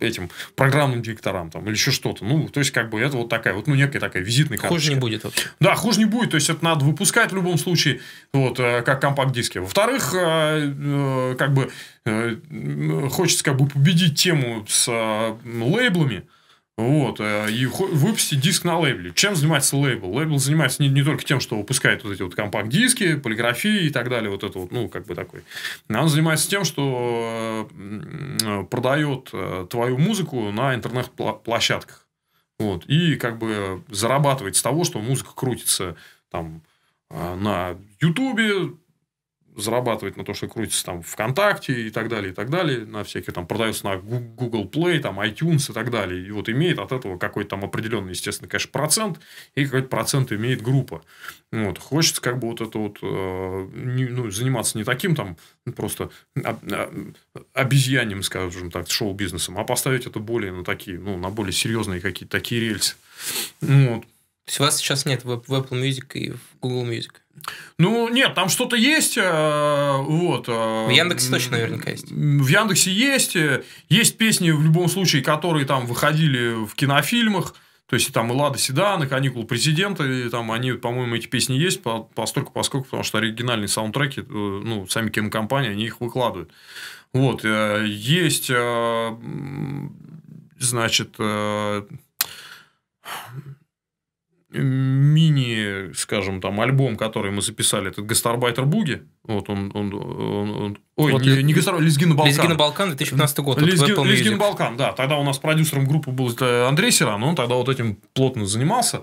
Speaker 2: этим программным директорам там, или еще что-то. Ну, то есть, как бы это вот такая вот, ну, некая такая визитная карточка. Хуже не будет вообще. Да, хуже не будет. То есть, это надо выпускать в любом случае, вот, э, как компакт-диски. Во-вторых, э, э, как бы хочется как бы победить тему с лейблами. Вот, э, и выпустить диск на лейбле. Чем занимается лейбл? Лейбл занимается не, не только тем, что выпускает вот эти вот компакт-диски, полиграфии и так далее, вот это вот, ну, как бы такой. Он занимается тем, что э, продает э, твою музыку на интернет-площадках. Вот, и как бы зарабатывает с того, что музыка крутится там на Ютубе, зарабатывать на то, что крутится там ВКонтакте и так далее, и так далее, на всякие там продается на Google Play, там iTunes и так далее. И вот имеет от этого какой-то там определенный, естественно, конечно, процент, и какой-то процент имеет группа. Вот. Хочется как бы вот это вот э, не, ну, заниматься не таким там ну, просто а, а, обезьяним, скажем так, шоу-бизнесом, а поставить это более на такие, ну, на более серьезные какие-то такие рельсы.
Speaker 1: Вот. То есть вас сейчас нет в Apple Music и в Google Music?
Speaker 2: Ну, нет, там что-то есть. Э, вот. Э, в Яндексе точно наверняка есть. В Яндексе есть. Э, есть песни, в любом случае, которые там выходили в кинофильмах. То есть, там и Лада Седа, на каникул президента, и там они, по-моему, эти песни есть, постольку, поскольку, потому что оригинальные саундтреки, ну, сами кинокомпании, они их выкладывают. Вот. Есть, значит, мини, скажем, там, альбом, который мы записали, этот «Гастарбайтер Буги». Вот он... он, он, он ой, вот, не, не «Гастарбайтер», «Лизгина Балкан». «Лизгина Балкан»,
Speaker 1: 2015 год. Лизгин, вот «Лизгин
Speaker 2: Балкан», да. Тогда у нас продюсером группы был э, Андрей Сиран, он тогда вот этим плотно занимался.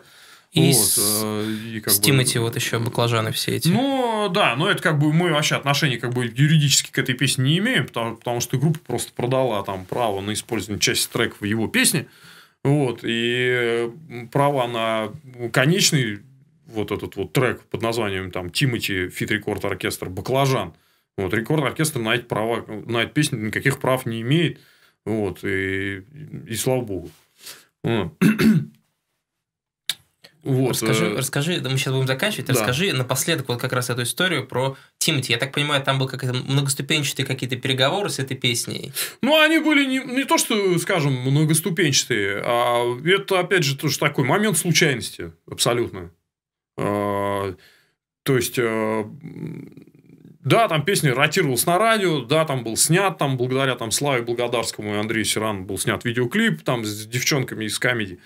Speaker 2: И, вот, с, э,
Speaker 1: и как с бы, Тимати вот еще
Speaker 2: баклажаны все эти. Ну, да, но это как бы мы вообще отношения как бы юридически к этой песне не имеем, потому, потому что группа просто продала там право на использование части треков в его песне. Вот, и права на конечный вот этот вот трек под названием там Тимати Фит Рекорд Оркестр Баклажан. Вот, рекорд оркестр на эти права, на эти песни никаких прав не имеет. Вот, и, и слава богу. Вот. [CLEARS THROAT]
Speaker 1: Вот. Расскажи, э, расскажи, мы сейчас будем заканчивать, да. расскажи напоследок вот как раз эту историю про Тимати. Я так понимаю, там был какие-то многоступенчатые какие-то переговоры с этой песней.
Speaker 2: Ну, они были не, не то, что, скажем, многоступенчатые, а это, опять же, тоже такой момент случайности абсолютно. А, то есть, э, да, там песня ротировалась на радио, да, там был снят, там, благодаря там Славе Благодарскому и Андрею Сирану был снят видеоклип там с девчонками из комедии.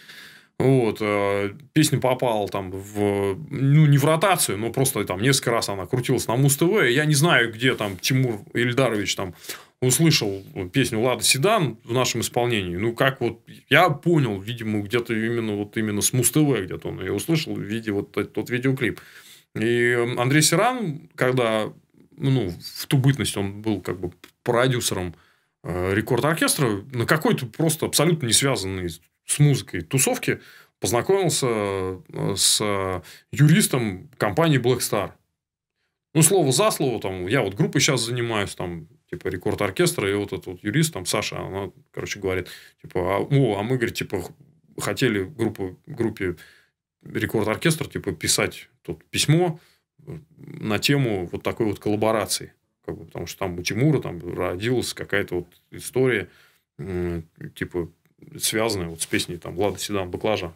Speaker 2: Вот, э, песня попала там в, ну, не в ротацию, но просто там несколько раз она крутилась на Муз-ТВ. Я не знаю, где там Тимур Ильдарович там услышал песню Лада Седан в нашем исполнении. Ну, как вот я понял, видимо, где-то именно вот именно с Муз-ТВ где-то он ее услышал в виде вот э, тот видеоклип. И э, Андрей Сиран, когда, ну, в ту бытность он был как бы продюсером рекорд-оркестра, на какой-то просто абсолютно не связанный с музыкой тусовки познакомился э, с э, юристом компании Black Star. Ну, слово за слово, там, я вот группой сейчас занимаюсь, там, типа, рекорд оркестра, и вот этот вот юрист, там, Саша, она, короче, говорит, типа, а, о, а мы, говорит, типа, хотели группу, группе рекорд оркестра, типа, писать тут письмо э, на тему вот такой вот коллаборации. Как бы, потому что там у Тимура там родилась какая-то вот история, типа, связанное вот с песней там Влада Седан Баклажан».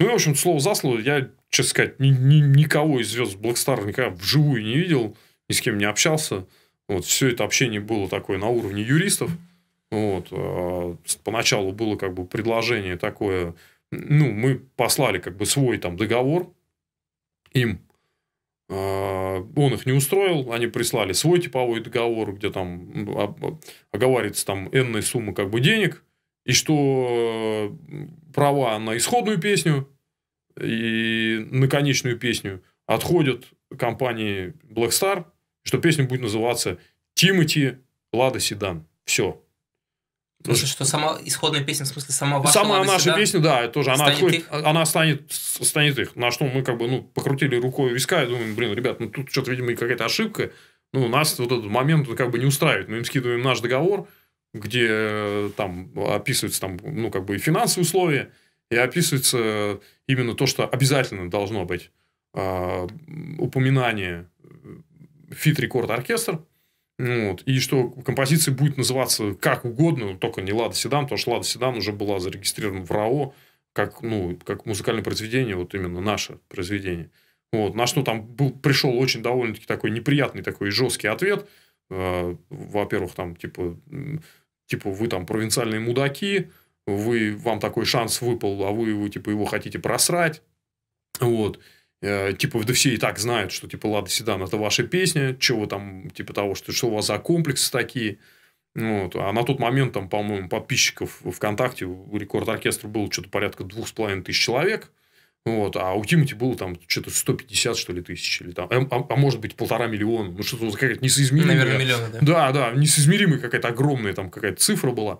Speaker 2: Ну, и, в общем, слово за слово, я, честно сказать, ни, ни, никого из звезд Blackstar никогда вживую не видел, ни с кем не общался. Вот, все это общение было такое на уровне юристов. Вот, э, поначалу было как бы предложение такое, ну, мы послали как бы свой там договор им, а, он их не устроил, они прислали свой типовой договор, где там а, оговаривается там энная сумма как бы денег, и что э, права на исходную песню и на конечную песню отходят компании Black Star, что песня будет называться «Тимати Лада Седан». Все. Слушай,
Speaker 1: что сама исходная песня, в смысле, сама ваша Сама Лада наша Седан песня, да, тоже. Она, отходит, их?
Speaker 2: она станет, станет их. На что мы как бы ну, покрутили рукой виска и думаем, блин, ребят, ну тут что-то, видимо, какая-то ошибка. Ну, нас вот этот момент как бы не устраивает. Мы им скидываем наш договор – где э, там описываются там, ну, как бы и финансовые условия, и описывается э, именно то, что обязательно должно быть э, упоминание фит-рекорд э, оркестр, ну вот, и что композиция будет называться как угодно, ну, только не Лада Седан, потому что Лада Седан уже была зарегистрирована в РАО как, ну, как музыкальное произведение, вот именно наше произведение. Вот, на что там был, пришел очень довольно-таки такой неприятный, такой жесткий ответ. Э, во-первых, там, типа, типа, вы там провинциальные мудаки, вы, вам такой шанс выпал, а вы, вы типа, его хотите просрать. Вот. Э, типа, да все и так знают, что, типа, Лада Седан – это ваша песня, чего там, типа того, что, что у вас за комплексы такие. Вот. А на тот момент, там, по-моему, подписчиков ВКонтакте у рекорд-оркестра был что-то порядка двух с половиной тысяч человек – вот, а у Тимати было там что-то 150, что ли, тысяч, или там, эм, а, а может быть, полтора миллиона. Ну, что-то какая-то несоизмеримая. Наверное, миллиона, да. Да, да, несоизмеримая какая-то огромная там какая-то цифра была.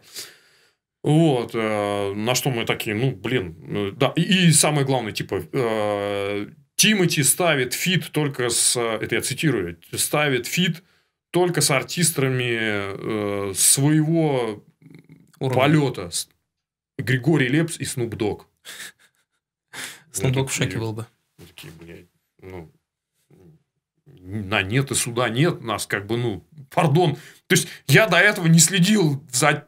Speaker 2: Вот, э, на что мы такие, ну, блин, э, да. И, и самое главное, типа, э, Тимати ставит фит только с, это я цитирую, ставит фит только с артистами э, своего Уровень. полета. Григорий Лепс и Снуп Дог. Снупдог в шоке был бы. Такие, блядь, ну, на нет и суда нет, нас как бы, ну, пардон. То есть, я до этого не следил за,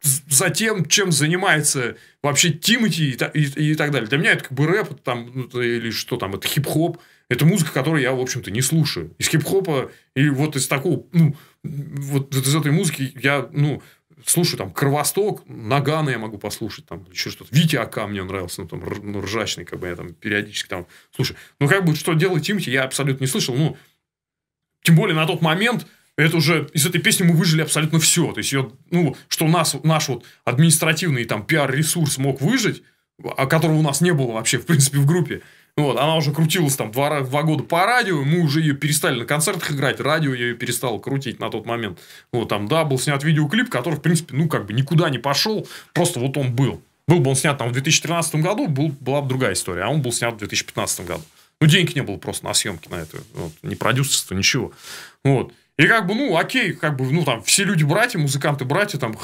Speaker 2: за тем, чем занимается вообще Тимати и, и, и так далее. Для меня это как бы рэп там, ну, или что там, это хип-хоп. Это музыка, которую я, в общем-то, не слушаю. Из хип-хопа и вот из такого, ну, вот из этой музыки я, ну, слушаю там Кровосток, Нагана я могу послушать, там еще что-то. Витя Ака мне нравился, ну, там, ну, ржачный, как бы я там периодически там слушаю. Ну, как бы, что делает Тимати, я абсолютно не слышал, ну, тем более на тот момент, это уже из этой песни мы выжили абсолютно все. То есть, ее, ну, что нас, наш вот административный там пиар-ресурс мог выжить, а которого у нас не было вообще, в принципе, в группе. Вот, она уже крутилась там два, два года по радио, мы уже ее перестали на концертах играть, радио ее перестало крутить на тот момент. Вот, там, да, был снят видеоклип, который, в принципе, ну, как бы никуда не пошел, просто вот он был. Был бы он снят там в 2013 году, был, была бы другая история, а он был снят в 2015 году. Ну, денег не было просто на съемки на это, вот, ни продюсерства, ничего. Вот. И как бы, ну, окей, как бы, ну, там, все люди братья, музыканты братья, там,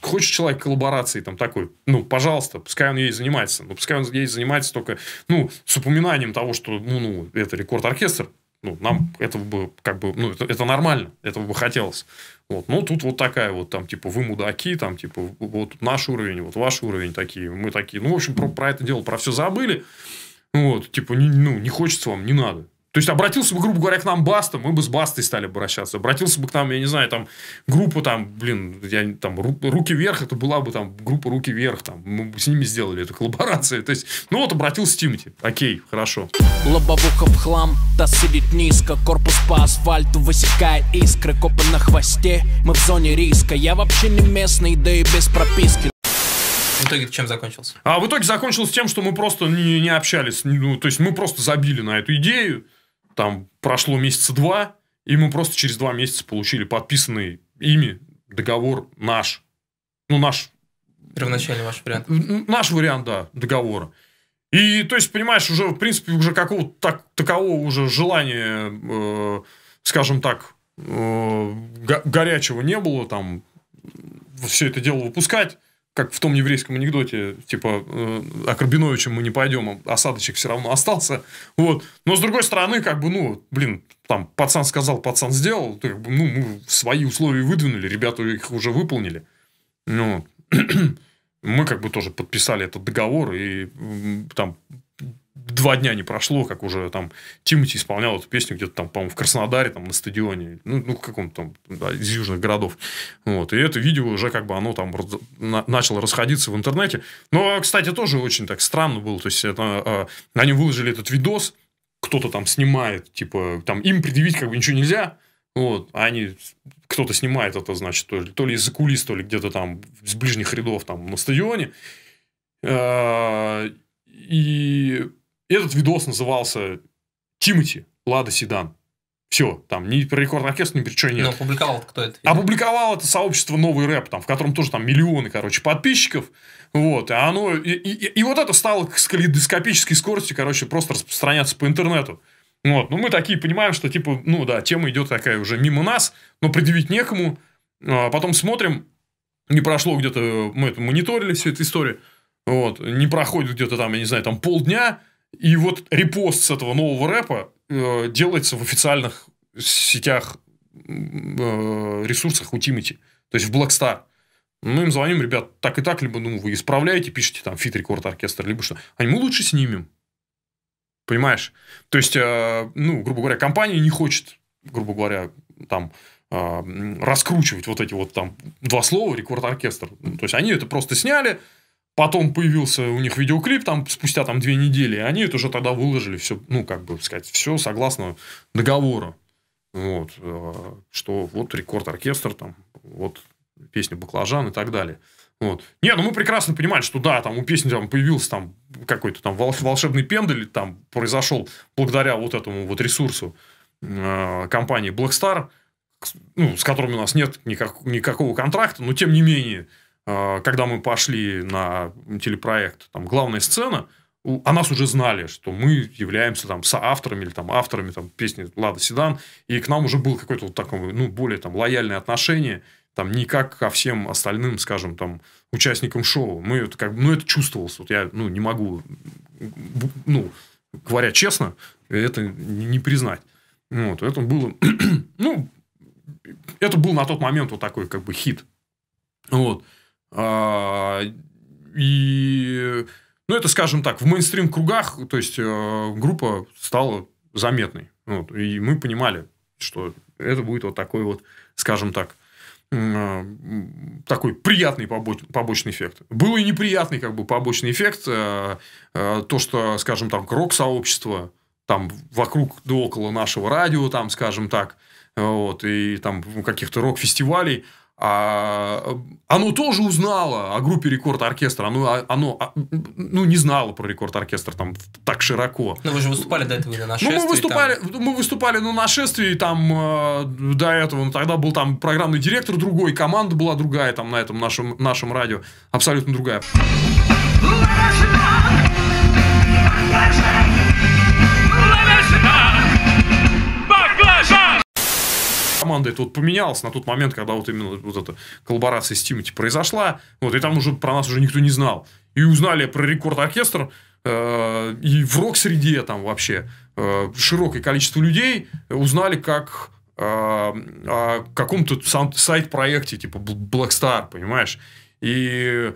Speaker 2: хочет человек коллаборации, там, такой, ну, пожалуйста, пускай он ей занимается, но пускай он ей занимается только, ну, с упоминанием того, что, ну, ну, это рекорд-оркестр, ну, нам этого бы, как бы, ну, это, это нормально, этого бы хотелось. Вот. ну тут вот такая вот, там, типа, вы мудаки, там, типа, вот наш уровень, вот ваш уровень такие, мы такие. Ну, в общем, про, про это дело, про все забыли. Вот, типа, не, ну, не хочется вам, не надо. То есть, обратился бы, грубо говоря, к нам Баста, мы бы с Бастой стали обращаться. Обратился бы к нам, я не знаю, там, группа там, блин, я, там, Руки Вверх, это была бы там группа Руки Вверх, там, мы бы с ними сделали эту коллаборацию. То есть, ну вот, обратился Тимати. Окей, хорошо. Лобовуха в хлам, да сидит низко, корпус по асфальту высекает искры, копы на хвосте, мы в зоне риска. Я вообще
Speaker 1: не местный, да и без прописки. В итоге чем закончился?
Speaker 2: А в итоге закончилось тем, что мы просто не, не общались. Ну, то есть мы просто забили на эту идею там прошло месяца два, и мы просто через два месяца получили подписанный ими договор наш. Ну, наш... Первоначальный ваш вариант. Наш вариант, да, договора. И, то есть, понимаешь, уже, в принципе, уже какого-то так, такового уже желания, э, скажем так, э, го горячего не было, там, э, все это дело выпускать как в том еврейском анекдоте, типа, э, о «А Карбиновича мы не пойдем, а осадочек все равно остался. Вот. Но, с другой стороны, как бы, ну, блин, там, пацан сказал, пацан сделал, то, как бы, ну, мы свои условия выдвинули, ребята их уже выполнили. Ну, [CLEARS THROAT] мы как бы тоже подписали этот договор и там два дня не прошло, как уже там Тимати исполнял эту песню где-то там, по-моему, в Краснодаре, там на стадионе, ну, ну каком там, да, из южных городов. Вот. И это видео уже как бы оно там на- начало расходиться в интернете. Но, ну, а, кстати, тоже очень так странно было. То есть, это, э, они выложили этот видос, кто-то там снимает, типа, там им предъявить как бы ничего нельзя, вот, а они, кто-то снимает это, значит, то ли, то ли из-за кулис, то ли где-то там с ближних рядов там на стадионе. Э, и этот видос назывался «Тимати. Лада Седан». Все, там ни про рекорд оркестр, ни про что нет. Но ну,
Speaker 1: опубликовал кто это?
Speaker 2: Видимо? Опубликовал это сообщество «Новый рэп», там, в котором тоже там миллионы, короче, подписчиков. Вот, и оно... И, и, и вот это стало с калейдоскопической скоростью, короче, просто распространяться по интернету. Вот, ну мы такие понимаем, что типа, ну да, тема идет такая уже мимо нас, но предъявить некому. А потом смотрим, не прошло где-то, мы это мониторили всю эту историю, вот, не проходит где-то там, я не знаю, там полдня, и вот репост с этого нового рэпа э, делается в официальных сетях, э, ресурсах Ultimate. То есть, в Blackstar. Мы им звоним, ребят, так и так, либо ну, вы исправляете, пишите там фит рекорд оркестр, либо что. А мы лучше снимем. Понимаешь? То есть, э, ну, грубо говоря, компания не хочет, грубо говоря, там э, раскручивать вот эти вот там два слова рекорд оркестр. То есть, они это просто сняли, Потом появился у них видеоклип, там, спустя там две недели, и они это уже тогда выложили, все, ну, как бы сказать, все согласно договору. Вот, э, что вот рекорд-оркестр, там, вот песня «Баклажан» и так далее. Вот. Не, ну мы прекрасно понимали, что да, там у песни там появился там какой-то там волшебный пендель, там произошел благодаря вот этому вот ресурсу э, компании Blackstar, ну, с которыми у нас нет никак, никакого контракта, но тем не менее, а, когда мы пошли на телепроект там, «Главная сцена», о нас уже знали, что мы являемся там соавторами или там авторами там песни Лада Седан, и к нам уже было какое-то вот такое, ну, более там лояльное отношение, там не как ко всем остальным, скажем, там участникам шоу. Мы это как ну это чувствовалось. Вот я ну не могу, ну говоря честно, это не признать. Вот это было, [CLEARS THROAT] ну это был на тот момент вот такой как бы хит. Вот. А, и, ну, это, скажем так, в мейнстрим кругах, то есть, э, группа стала заметной. Вот, и мы понимали, что это будет вот такой вот, скажем так, э, такой приятный побочный эффект. Был и неприятный как бы побочный эффект. Э, то, что, скажем так, рок-сообщество там вокруг да около нашего радио, там, скажем так, вот, и там каких-то рок-фестивалей, а, оно тоже узнало о группе Рекорд Оркестра. Оно, а, оно а, ну, не знало про Рекорд Оркестр там так широко. Но
Speaker 1: вы же выступали до этого на нашествии. Ну, мы выступали, там... мы выступали на
Speaker 2: нашествии там э, до этого. Но ну, тогда был там программный директор другой, команда была другая там на этом нашем, нашем радио. Абсолютно другая. Let us команда это вот поменялась на тот момент, когда вот именно вот эта коллаборация с Тимати произошла. Вот, и там уже про нас уже никто не знал. И узнали про рекорд-оркестр, э, и в рок-среде там вообще э, широкое количество людей узнали, как э, о каком-то сайт-проекте, типа Black Star, понимаешь? И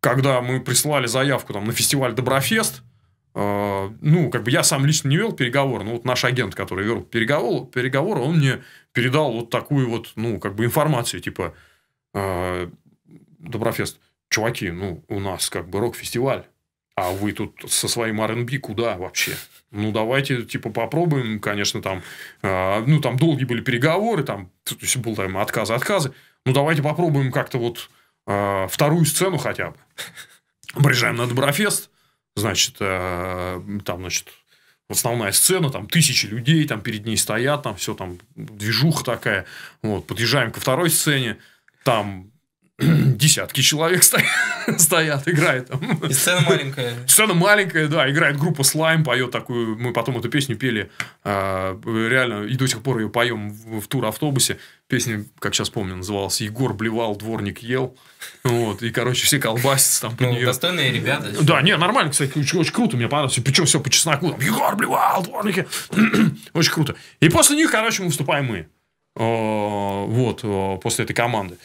Speaker 2: когда мы прислали заявку там, на фестиваль Доброфест, э, ну, как бы я сам лично не вел переговоры, но вот наш агент, который вел переговоры, переговоры он мне передал вот такую вот, ну, как бы информацию, типа, «А, Доброфест, чуваки, ну, у нас как бы рок-фестиваль, а вы тут со своим R&B куда вообще? Ну, давайте, типа, попробуем, конечно, там, а, ну, там долгие были переговоры, там, то есть, был там отказы, отказы. Ну, давайте попробуем как-то вот а, вторую сцену хотя бы. Приезжаем на Доброфест, значит, там, значит, основная сцена, там тысячи людей, там перед ней стоят, там все там движуха такая. Вот, подъезжаем ко второй сцене, там [CLEARS THROAT] десятки человек [LAUGHS] стоят, стоят играют Там.
Speaker 1: И сцена маленькая.
Speaker 2: [LAUGHS] Сцена маленькая, да, играет группа Слайм, поет такую, мы потом эту песню пели, а, реально, и до сих пор ее поем в тур автобусе. Песня, как сейчас помню, называлась «Егор блевал, дворник ел». Вот, и, короче, все колбасятся там ну, нее.
Speaker 1: достойные ребята.
Speaker 2: Да, не, нормально, кстати, очень, очень круто, мне понравилось. Причем все по чесноку. Там, «Егор блевал, дворники». [CLEARS THROAT] очень круто. И после них, короче, мы выступаем мы. Вот, после этой команды.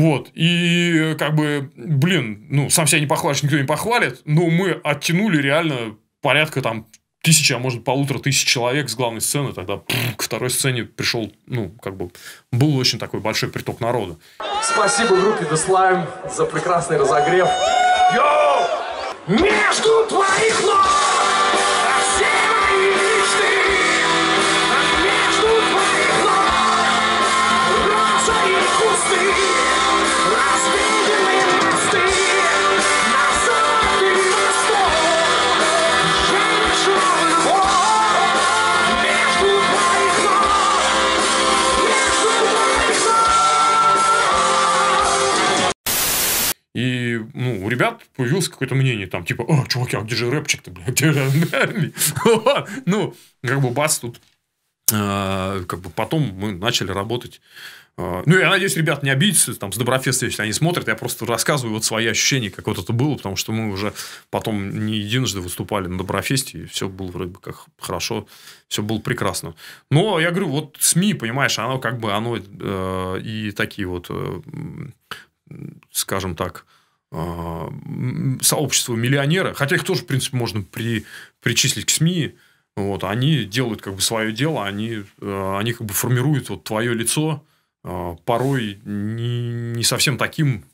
Speaker 2: Вот. И как бы, блин, ну, сам себя не похвалишь, никто не похвалит, но мы оттянули реально порядка там тысяча, а может полутора тысяч человек с главной сцены, тогда пфф, к второй сцене пришел, ну, как бы, был очень такой большой приток народа. Спасибо группе The Slime за прекрасный разогрев. Йоу! Между твоих ног! ну, у ребят появилось какое-то мнение, там, типа, а, чуваки, а где же рэпчик-то, блядь, [LAUGHS] где же [LAUGHS] Ну, как бы бац тут. А, как бы потом мы начали работать а, ну, я надеюсь, ребят не обидятся, там, с Доброфеста, если они смотрят, я просто рассказываю вот свои ощущения, как вот это было, потому что мы уже потом не единожды выступали на Доброфесте, и все было вроде бы как хорошо, все было прекрасно. Но я говорю, вот СМИ, понимаешь, оно как бы, оно э, и такие вот, э, скажем так, Э, сообщество миллионера, хотя их тоже, в принципе, можно при, причислить к СМИ, вот, они делают как бы свое дело, они, э, они как бы формируют вот твое лицо, э, порой не, не совсем таким,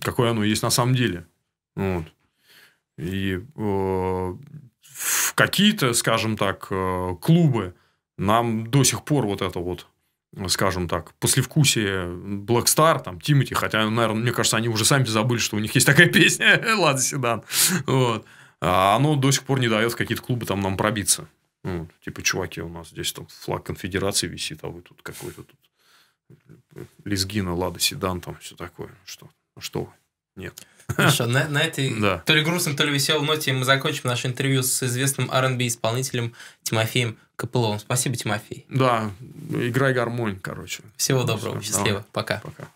Speaker 2: какое оно есть на самом деле. Вот. И э, в какие-то, скажем так, клубы нам до сих пор вот это вот скажем так, послевкусие Black Star, там, Тимати, хотя, наверное, мне кажется, они уже сами забыли, что у них есть такая [LAUGHS] песня, Лада Седан, вот, а оно до сих пор не дает какие-то клубы там нам пробиться. Ну, типа, чуваки, у нас здесь там флаг конфедерации висит, а вы тут какой-то тут э, э, Лизгина, Лада Седан, там все такое. Что, а что
Speaker 1: Нет. Хорошо, ну на, на этой да. то ли грустной, то ли веселой ноте мы закончим наше интервью с известным R&B исполнителем Тимофеем Копыловым. Спасибо, Тимофей. Да, играй гармонь, короче. Всего доброго, Все, счастливо, давай. пока. Пока.